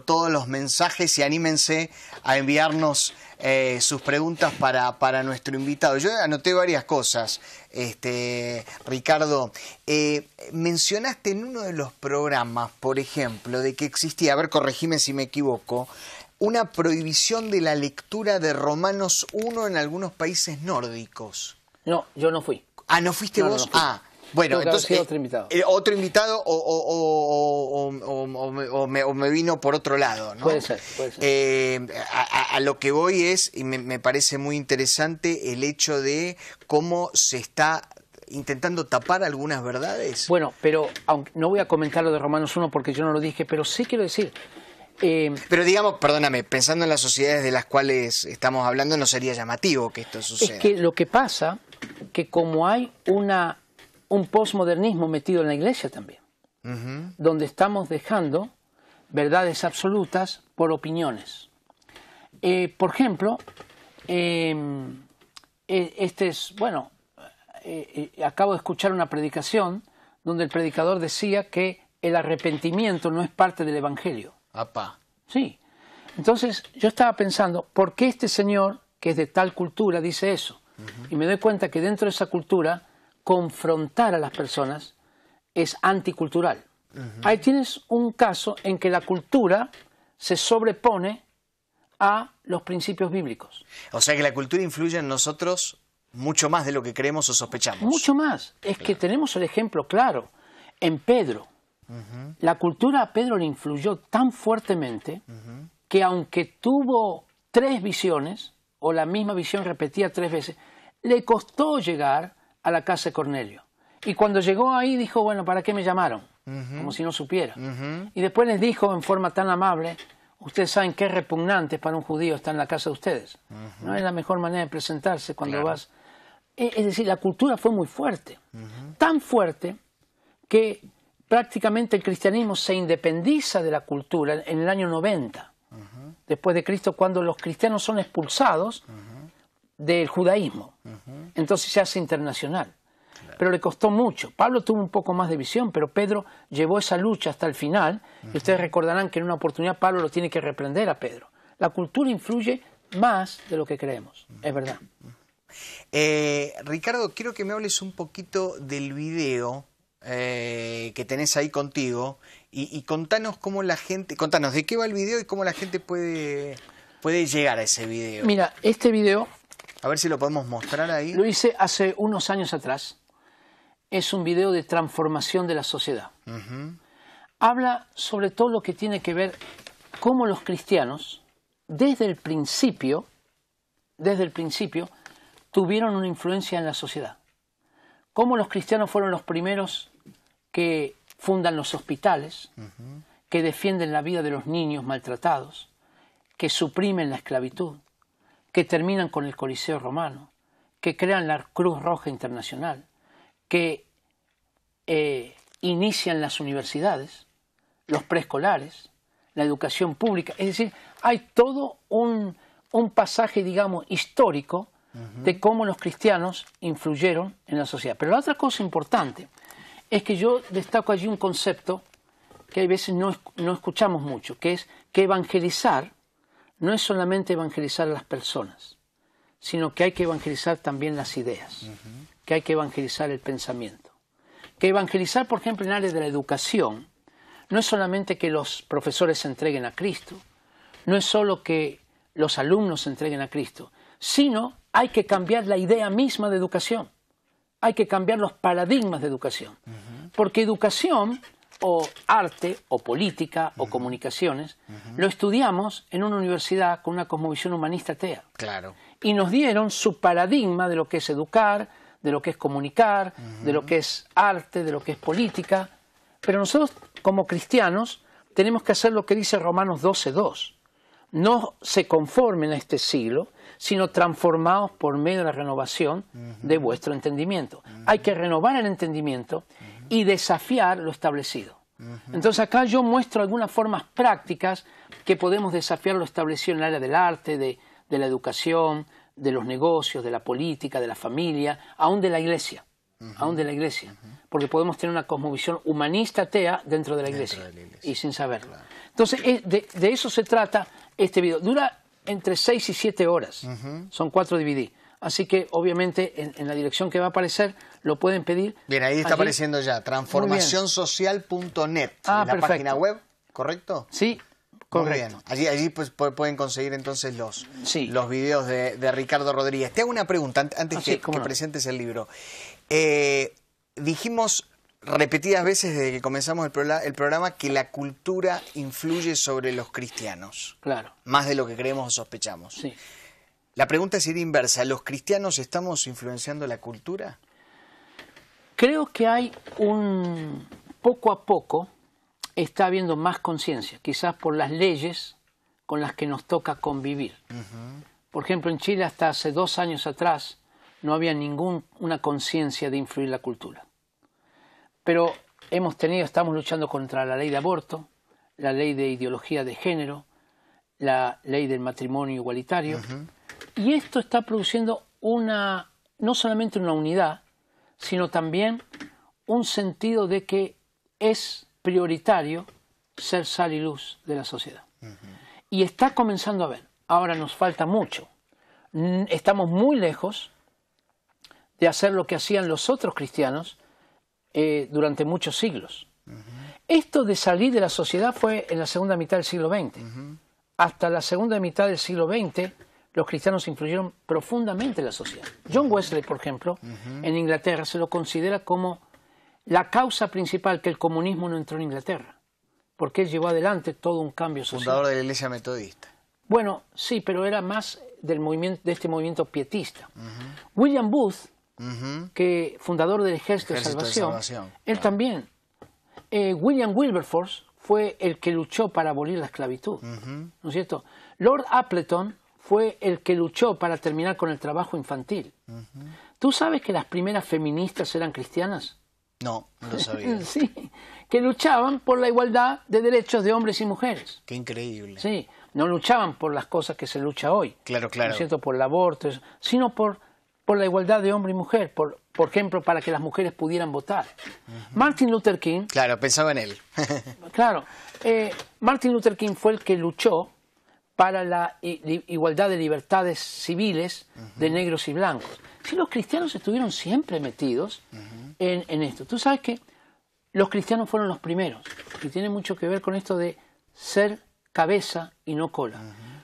todos los mensajes y anímense a enviarnos eh, sus preguntas para, nuestro invitado. Yo anoté varias cosas, este, Ricardo. mencionaste en uno de los programas, por ejemplo, de que existía, a ver, corregime si me equivoco, una prohibición de la lectura de Romanos 1 en algunos países nórdicos. No, yo no fui. Ah, ¿no fuiste vos? Ah. Bueno, entonces. Eh, otro invitado. Eh, otro invitado o, me, o, me, vino por otro lado, ¿no? Puede ser, puede ser. Eh, a, lo que voy es, y me, parece muy interesante, el hecho de cómo se está intentando tapar algunas verdades. Bueno, pero aunque, no voy a comentar lo de Romanos 1 porque yo no lo dije, pero sí quiero decir, eh, Pero digamos, perdóname, pensando en las sociedades de las cuales estamos hablando, no sería llamativo que esto suceda. Es que lo que pasa, que como hay una, un posmodernismo metido en la iglesia también, donde estamos dejando verdades absolutas por opiniones. Eh, por ejemplo, em, e, este es, bueno, eh, acabo de escuchar una predicación donde el predicador decía que el arrepentimiento no es parte del Evangelio. Apa. Sí. Entonces yo estaba pensando, ¿por qué este señor, que es de tal cultura, dice eso? Y me doy cuenta que dentro de esa cultura, confrontar a las personas es anticultural. Ahí tienes un caso en que la cultura se sobrepone a los principios bíblicos. O sea que la cultura influye en nosotros mucho más de lo que creemos o sospechamos. Mucho más. Es que tenemos el ejemplo claro en Pedro. La cultura a Pedro le influyó tan fuertemente que aunque tuvo tres visiones, o la misma visión repetía tres veces, le costó llegar a la casa de Cornelio. Y cuando llegó ahí dijo, bueno, ¿para qué me llamaron? Como si no supiera. Y después les dijo en forma tan amable, ustedes saben qué repugnante para un judío estar en la casa de ustedes. No es la mejor manera de presentarse cuando vas... E, es decir, la cultura fue muy fuerte. Tan fuerte que prácticamente el cristianismo se independiza de la cultura en el año 90, después de Cristo, cuando los cristianos son expulsados del judaísmo. Entonces se hace internacional. Pero le costó mucho. Pablo tuvo un poco más de visión, pero Pedro llevó esa lucha hasta el final. Y ustedes recordarán que en una oportunidad Pablo lo tiene que reprender a Pedro. La cultura influye más de lo que creemos, es verdad. Eh, Ricardo, quiero que me hables un poquito del video eh, que tenés ahí contigo y, contanos cómo la gente, contanos de qué va el video y cómo la gente puede, puede llegar a ese video. Mira, este video... A ver si lo podemos mostrar ahí. Lo hice hace unos años atrás. Es un video de transformación de la sociedad. Habla sobre todo lo que tiene que ver cómo los cristianos, desde el principio, desde el principio, tuvieron una influencia en la sociedad. Cómo los cristianos fueron los primeros que fundan los hospitales, que defienden la vida de los niños maltratados, que suprimen la esclavitud, que terminan con el Coliseo romano, que crean la Cruz Roja Internacional, que eh, inician las universidades, los preescolares, la educación pública. Es decir, hay todo un, pasaje, digamos, histórico de cómo los cristianos influyeron en la sociedad. Pero la otra cosa importante es que yo destaco allí un concepto que a veces no, escuchamos mucho, que es que evangelizar no es solamente evangelizar a las personas, sino que hay que evangelizar también las ideas, que hay que evangelizar el pensamiento. Que evangelizar, por ejemplo, en áreas de la educación, no es solamente que los profesores se entreguen a Cristo, no es solo que los alumnos se entreguen a Cristo, sino hay que cambiar la idea misma de educación hay que cambiar los paradigmas de educación. Porque educación o arte o política o comunicaciones lo estudiamos en una universidad con una cosmovisión humanista atea. Claro. Y nos dieron su paradigma de lo que es educar, de lo que es comunicar, de lo que es arte, de lo que es política. Pero nosotros como cristianos tenemos que hacer lo que dice Romanos 12.2 no se conformen a este siglo, sino transformados por medio de la renovación de vuestro entendimiento. Hay que renovar el entendimiento y desafiar lo establecido. Entonces acá yo muestro algunas formas prácticas que podemos desafiar lo establecido en el área del arte, de, de la educación, de los negocios, de la política, de la familia, aún de la iglesia aún de la iglesia, porque podemos tener una cosmovisión humanista atea dentro de la iglesia, y sin saberlo. Entonces, eh, de, eso se trata este video. Dura entre 6 y 7 horas, son 4 DVD. Así que obviamente en, la dirección que va a aparecer lo pueden pedir. Bien, ahí está apareciendo ya, transformacionsocial.net, ah, la página web, ¿correcto? Sí, Correcto. Allí, allí pues, pueden conseguir entonces los, los videos de, Ricardo Rodríguez. Te hago una pregunta antes ah, que, presentes el libro. Eh, dijimos repetidas veces desde que comenzamos el, programa, que la cultura influye sobre los cristianos. Claro. Más de lo que creemos o sospechamos. Sí. La pregunta sería inversa. ¿Los cristianos estamos influenciando la cultura? Creo que hay un... poco a poco está habiendo más conciencia, quizás por las leyes con las que nos toca convivir. Por ejemplo, en Chile hasta hace dos años atrás no había ninguna conciencia de influir la cultura. Pero hemos tenido, estamos luchando contra la ley de aborto, la ley de ideología de género, la ley del matrimonio igualitario, y esto está produciendo una, no solamente una unidad, sino también un sentido de que es prioritario ser sal y luz de la sociedad. Y está comenzando a ver. Ahora nos falta mucho. Estamos muy lejos, de hacer lo que hacían los otros cristianos eh, durante muchos siglos. Esto de salir de la sociedad fue en la segunda mitad del siglo XX. Hasta la segunda mitad del siglo XX los cristianos influyeron profundamente en la sociedad. John Wesley, por ejemplo, en Inglaterra se lo considera como la causa principal que el comunismo no entró en Inglaterra, porque él llevó adelante todo un cambio social. Fundador de la Iglesia Metodista. Bueno, sí, pero era más del movimiento, de este movimiento pietista. William Booth, que fundador del Ejército, de Salvación, él también. Eh, William Wilberforce fue el que luchó para abolir la esclavitud, ¿no es cierto? Lord Appleton fue el que luchó para terminar con el trabajo infantil. ¿Tú sabes que las primeras feministas eran cristianas? No, no lo sabía. *laughs* sí, que luchaban por la igualdad de derechos de hombres y mujeres. Qué increíble. Sí, no luchaban por las cosas que se lucha hoy. Claro, claro. ¿no es cierto? Por el aborto, sino por por la igualdad de hombre y mujer, por, por ejemplo, para que las mujeres pudieran votar. Martin Luther King... Claro, pensaba en él. *laughs* claro, eh, Martin Luther King fue el que luchó para la igualdad de libertades civiles de negros y blancos. Si los cristianos estuvieron siempre metidos en, esto, tú sabes que los cristianos fueron los primeros, y tiene mucho que ver con esto de ser cabeza y no cola.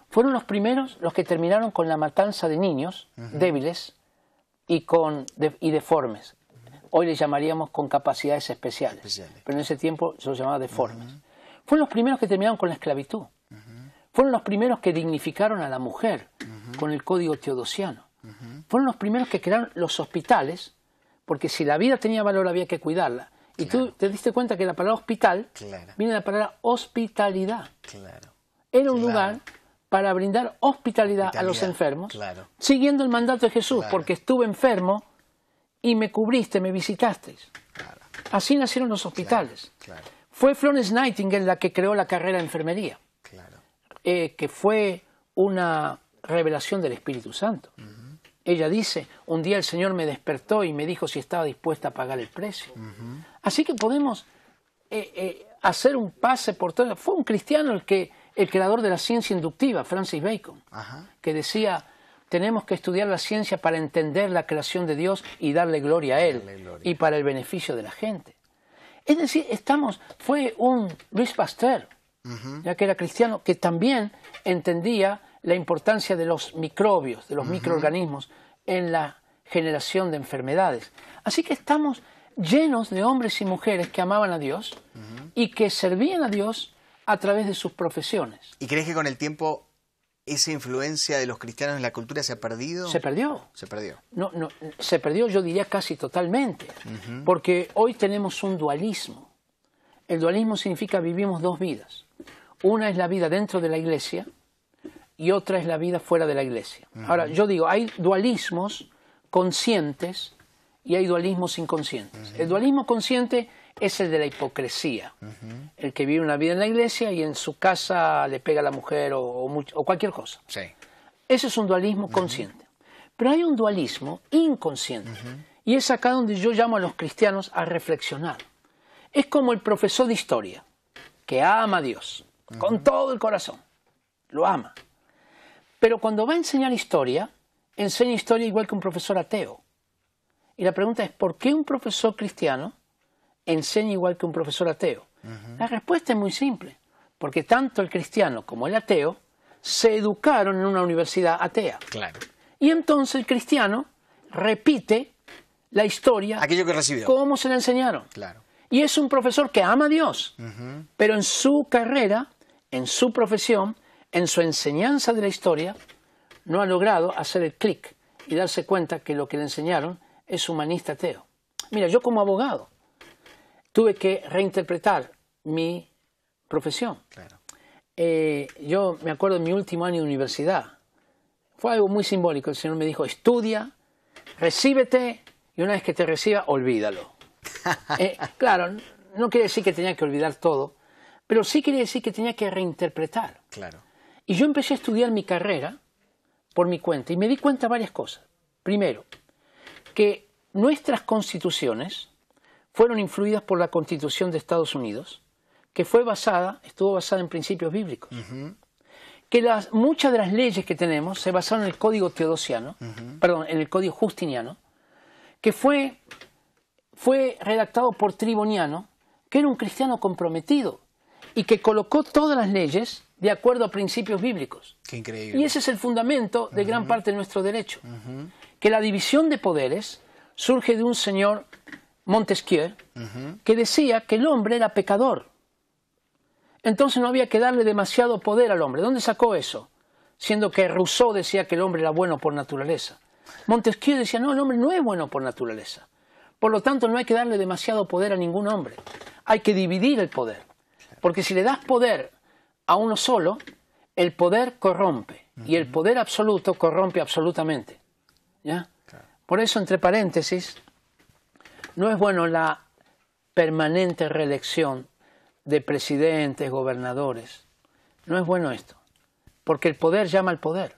Fueron los primeros los que terminaron con la matanza de niños débiles, y, con, y deformes. Hoy le llamaríamos con capacidades especiales, pero en ese tiempo se los llamaba deformes. Fueron los primeros que terminaron con la esclavitud. Fueron los primeros que dignificaron a la mujer con el código teodosiano. Fueron los primeros que crearon los hospitales, porque si la vida tenía valor había que cuidarla. Y tú te diste cuenta que la palabra hospital viene de la palabra hospitalidad. Claro. Era un lugar para brindar hospitalidad, a los enfermos, siguiendo el mandato de Jesús, porque estuve enfermo y me cubriste, me visitasteis. Así nacieron los hospitales. Fue Florence Nightingale la que creó la carrera de enfermería, eh, que fue una revelación del Espíritu Santo. Ella dice, un día el Señor me despertó y me dijo si estaba dispuesta a pagar el precio. Así que podemos eh, eh, hacer un pase por todo. Fue un cristiano el que el creador de la ciencia inductiva, Francis Bacon, que decía, tenemos que estudiar la ciencia para entender la creación de Dios y darle gloria a Él y para el beneficio de la gente. Es decir, estamos, fue un Luis Pasteur, ya que era cristiano, que también entendía la importancia de los microbios, de los microorganismos en la generación de enfermedades. Así que estamos llenos de hombres y mujeres que amaban a Dios y que servían a Dios a través de sus profesiones. ¿Y crees que con el tiempo esa influencia de los cristianos en la cultura se ha perdido? Se perdió. Se perdió. No, no, se perdió, yo diría casi totalmente, porque hoy tenemos un dualismo. El dualismo significa vivimos dos vidas. Una es la vida dentro de la iglesia y otra es la vida fuera de la iglesia. Ahora, yo digo, hay dualismos conscientes y hay dualismos inconscientes. El dualismo consciente es el de la hipocresía. El que vive una vida en la iglesia y en su casa le pega a la mujer o, cualquier cosa. Ese es un dualismo consciente. Pero hay un dualismo inconsciente. Y es acá donde yo llamo a los cristianos a reflexionar. Es como el profesor de historia, que ama a Dios, con todo el corazón, lo ama. Pero cuando va a enseñar historia, enseña historia igual que un profesor ateo. Y la pregunta es, ¿por qué un profesor cristiano enseña igual que un profesor ateo? La respuesta es muy simple, porque tanto el cristiano como el ateo se educaron en una universidad atea. Claro. Y entonces el cristiano repite la historia. Aquello que Cómo se le enseñaron. Claro. Y es un profesor que ama a Dios, pero en su carrera, en su profesión, en su enseñanza de la historia, no ha logrado hacer el clic y darse cuenta que lo que le enseñaron es humanista ateo. Mira, yo como abogado, tuve que reinterpretar mi profesión. Eh, yo me acuerdo de mi último año de universidad. Fue algo muy simbólico. El Señor me dijo, estudia, recíbete y una vez que te reciba, olvídalo. *laughs* Eh, claro, no quiere decir que tenía que olvidar todo, pero sí quiere decir que tenía que reinterpretar. Claro. Y yo empecé a estudiar mi carrera por mi cuenta y me di cuenta de varias cosas. Primero, que nuestras constituciones fueron influidas por la Constitución de Estados Unidos, que fue basada, estuvo basada en principios bíblicos. Que las, muchas de las leyes que tenemos se basaron en el código teodosiano, perdón, en el código justiniano, que fue, fue redactado por Triboniano, que era un cristiano comprometido y que colocó todas las leyes de acuerdo a principios bíblicos. Qué increíble. Y ese es el fundamento de gran parte de nuestro derecho. Que la división de poderes surge de un señor Montesquieu, que decía que el hombre era pecador. Entonces no había que darle demasiado poder al hombre. ¿Dónde sacó eso? Siendo que Rousseau decía que el hombre era bueno por naturaleza. Montesquieu decía, no, el hombre no es bueno por naturaleza. Por lo tanto, no hay que darle demasiado poder a ningún hombre. Hay que dividir el poder. Porque si le das poder a uno solo, el poder corrompe. Y el poder absoluto corrompe absolutamente. ¿Ya? Por eso, entre paréntesis, no es bueno la permanente reelección de presidentes, gobernadores. No es bueno esto, porque el poder llama al poder.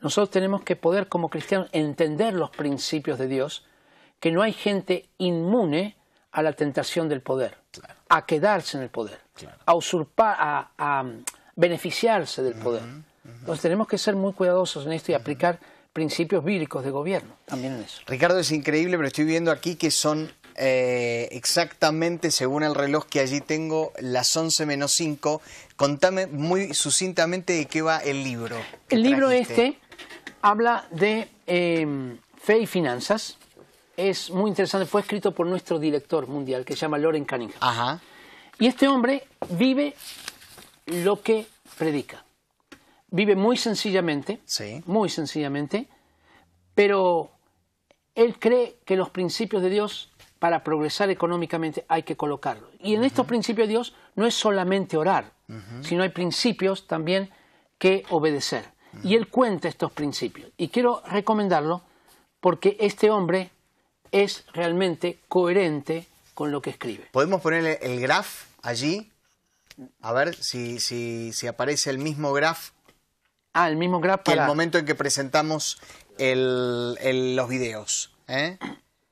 Nosotros tenemos que poder como cristianos entender los principios de Dios, que no hay gente inmune a la tentación del poder, a quedarse en el poder, a usurpar, a, beneficiarse del poder. Entonces tenemos que ser muy cuidadosos en esto y aplicar principios bíblicos de gobierno también en eso. Ricardo, es increíble, pero estoy viendo aquí que son eh, exactamente según el reloj que allí tengo, las 11 menos 5. Contame muy sucintamente de qué va el libro. El libro este habla de em, fe y finanzas. Es muy interesante, fue escrito por nuestro director mundial que se llama Loren canning Ajá. Y este hombre vive lo que predica vive muy sencillamente, muy sencillamente, pero él cree que los principios de Dios para progresar económicamente hay que colocarlos. Y en estos principios de Dios no es solamente orar, sino hay principios también que obedecer. Y él cuenta estos principios. Y quiero recomendarlo porque este hombre es realmente coherente con lo que escribe. ¿Podemos ponerle el graf allí? A ver si, si aparece el mismo graf Ah, mismo grab el momento en que presentamos los videos. ¿eh?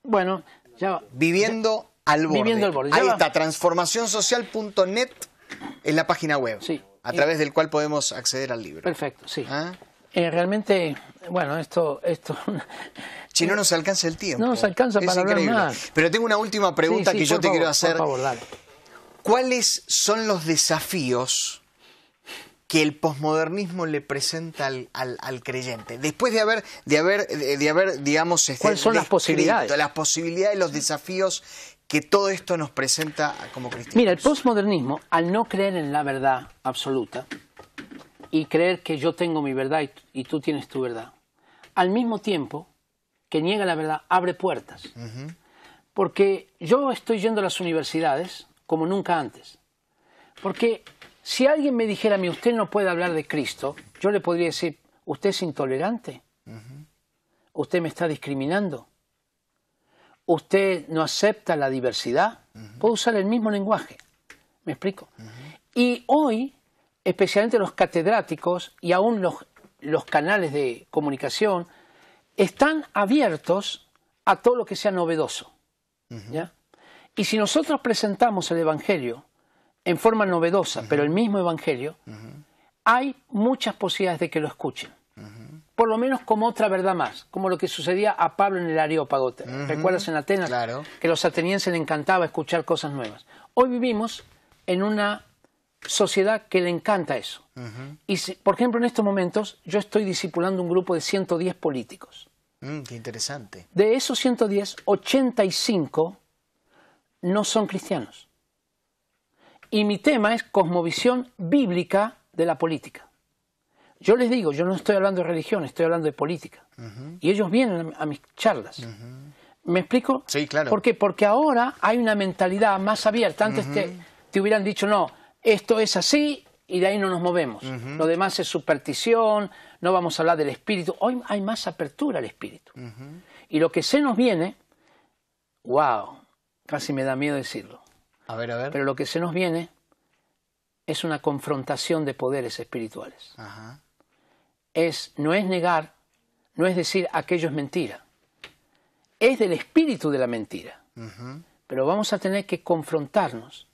Bueno, ya... Viviendo al borde. Viviendo al borde. Ahí está, transformacionsocial.net en la página web. Sí. A eh, través del cual podemos acceder al libro. Perfecto, sí. ¿Ah? Eh, realmente, bueno, esto... esto si no nos alcanza el tiempo. No nos alcanza para Pero tengo una última pregunta que yo te quiero hacer. ¿Cuáles son los desafíos que el posmodernismo le presenta al, creyente. Después de haber, de haber, de, haber digamos, este, ¿cuáles son las posibilidades? Las posibilidades, los desafíos que todo esto nos presenta como cristianos. Mira, el posmodernismo, al no creer en la verdad absoluta y creer que yo tengo mi verdad y, tú tienes tu verdad, al mismo tiempo que niega la verdad, abre puertas. Porque yo estoy yendo a las universidades como nunca antes. Porque si alguien me dijera a mí, usted no puede hablar de Cristo, yo le podría decir, usted es intolerante, usted me está discriminando, usted no acepta la diversidad, puedo usar el mismo lenguaje, ¿me explico? Y hoy, especialmente los catedráticos y aún los, los canales de comunicación, están abiertos a todo lo que sea novedoso. Y si nosotros presentamos el Evangelio en forma novedosa, pero el mismo Evangelio, hay muchas posibilidades de que lo escuchen. Por lo menos como otra verdad más, como lo que sucedía a Pablo en el Areópago. ¿Recuerdas en Atenas? Claro. Que los atenienses le encantaba escuchar cosas nuevas. Hoy vivimos en una sociedad que le encanta eso. Y, por ejemplo, en estos momentos yo estoy discipulando un grupo de 110 políticos. Mm, qué interesante. De esos 110, 85 no son cristianos. Y mi tema es cosmovisión bíblica de la política. Yo les digo, yo no estoy hablando de religión, estoy hablando de política. Y ellos vienen a mis charlas. ¿Me explico? Sí, claro. ¿Por qué? Porque ahora hay una mentalidad más abierta. Antes te, hubieran dicho, no, esto es así y de ahí no nos movemos. Lo demás es superstición, no vamos a hablar del espíritu. Hoy hay más apertura al espíritu. Y lo que se nos viene, wow, casi me da miedo decirlo pero lo que se nos viene es una confrontación de poderes espirituales. Es, no es negar, no es decir aquello es mentira. Es del espíritu de la mentira. Pero vamos a tener que confrontarnos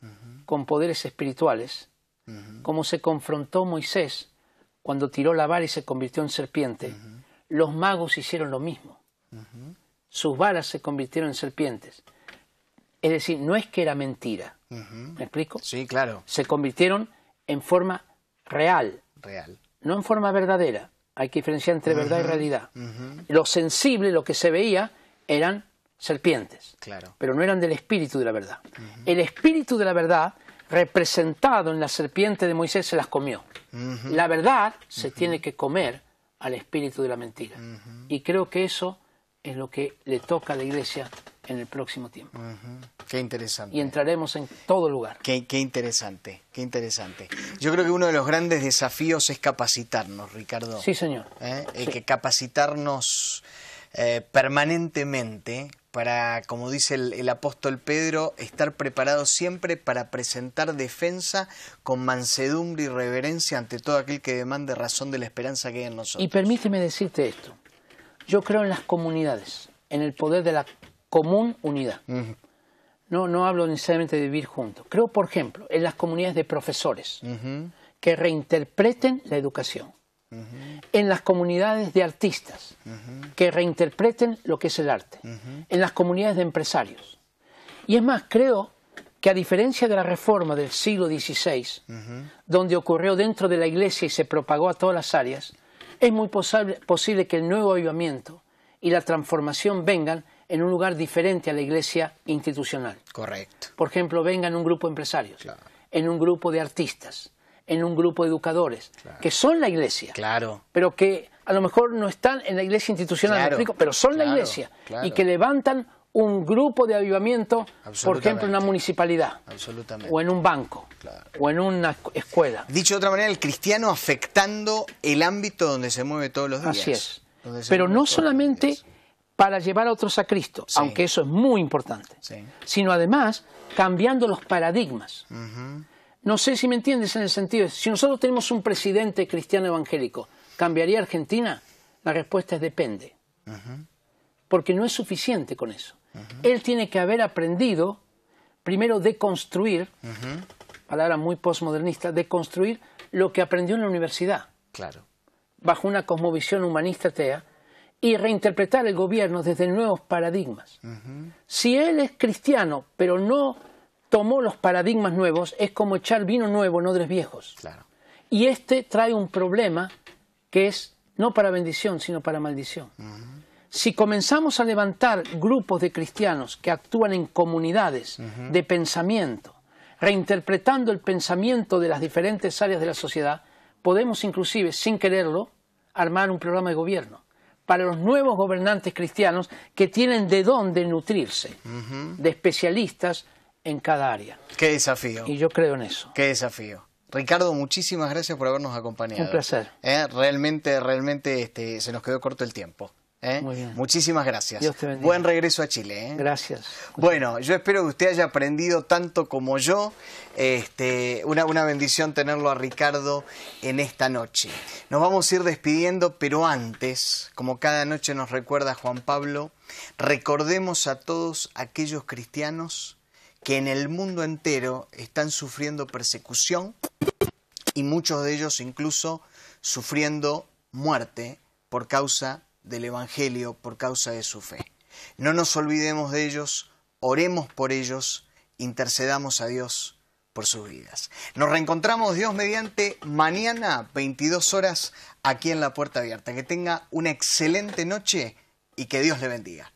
con poderes espirituales, como se confrontó Moisés cuando tiró la vara y se convirtió en serpiente. Los magos hicieron lo mismo. Sus varas se convirtieron en serpientes. Es decir, no es que era mentira. ¿Me explico? Sí, claro. Se convirtieron en forma real. Real. No en forma verdadera. Hay que diferenciar entre verdad y realidad. Lo sensible, lo que se veía, eran serpientes. Claro. Pero no eran del espíritu de la verdad. El espíritu de la verdad, representado en la serpiente de Moisés, se las comió. La verdad se tiene que comer al espíritu de la mentira. Y creo que eso es lo que le toca a la iglesia en el próximo tiempo. Qué interesante. Y entraremos en todo lugar. Qué, interesante, qué interesante. Yo creo que uno de los grandes desafíos es capacitarnos, Ricardo. Sí, señor. ¿Eh? Que capacitarnos eh, permanentemente para, como dice el, el, apóstol Pedro, estar preparado siempre para presentar defensa con mansedumbre y reverencia ante todo aquel que demande razón de la esperanza que hay en nosotros. Y permíteme decirte esto. Yo creo en las comunidades, en el poder de la común unidad. No, hablo necesariamente de vivir juntos. Creo, por ejemplo, en las comunidades de profesores que reinterpreten la educación. En las comunidades de artistas que reinterpreten lo que es el arte. En las comunidades de empresarios. Y es más, creo que a diferencia de la reforma del siglo XVI, donde ocurrió dentro de la iglesia y se propagó a todas las áreas, es muy posible, que el nuevo avivamiento y la transformación vengan en un lugar diferente a la iglesia institucional. Correcto. Por ejemplo, vengan en un grupo de empresarios, en un grupo de artistas, en un grupo de educadores, que son la iglesia. Claro. Pero que a lo mejor no están en la iglesia institucional, pero son la iglesia y que levantan un grupo de avivamiento, por ejemplo, en una municipalidad. O en un banco. O en una escuela. Dicho de otra manera, el cristiano afectando el ámbito donde se mueve todos los días. Así es. Pero no solamente para llevar a otros a Cristo, aunque eso es muy importante, sino además cambiando los paradigmas. No sé si me entiendes en el sentido, de, si nosotros tenemos un presidente cristiano evangélico, ¿cambiaría Argentina? La respuesta es depende, porque no es suficiente con eso. Él tiene que haber aprendido, primero, de construir, palabra muy postmodernista, de construir lo que aprendió en la universidad. Claro. Bajo una cosmovisión humanista atea y reinterpretar el gobierno desde nuevos paradigmas. Si él es cristiano, pero no tomó los paradigmas nuevos, es como echar vino nuevo en odres viejos. Y este trae un problema que es no para bendición, sino para maldición. Si comenzamos a levantar grupos de cristianos que actúan en comunidades de pensamiento, reinterpretando el pensamiento de las diferentes áreas de la sociedad, podemos inclusive, sin quererlo, armar un programa de gobierno para los nuevos gobernantes cristianos que tienen de dónde nutrirse, de especialistas en cada área. Qué desafío. Y yo creo en eso. Qué desafío. Ricardo, muchísimas gracias por habernos acompañado. Un placer. Eh, realmente, realmente este, se nos quedó corto el tiempo. ¿eh? Muchísimas gracias. Buen regreso a Chile. ¿eh? Gracias. Bueno, yo espero que usted haya aprendido tanto como yo. Este, una, una bendición tenerlo a Ricardo en esta noche. Nos vamos a ir despidiendo, pero antes, como cada noche nos recuerda Juan Pablo, recordemos a todos aquellos cristianos que en el mundo entero están sufriendo persecución y muchos de ellos incluso sufriendo muerte por causa del Evangelio por causa de su fe. No nos olvidemos de ellos, oremos por ellos, intercedamos a Dios por sus vidas. Nos reencontramos Dios mediante mañana 22 horas aquí en la puerta abierta. Que tenga una excelente noche y que Dios le bendiga.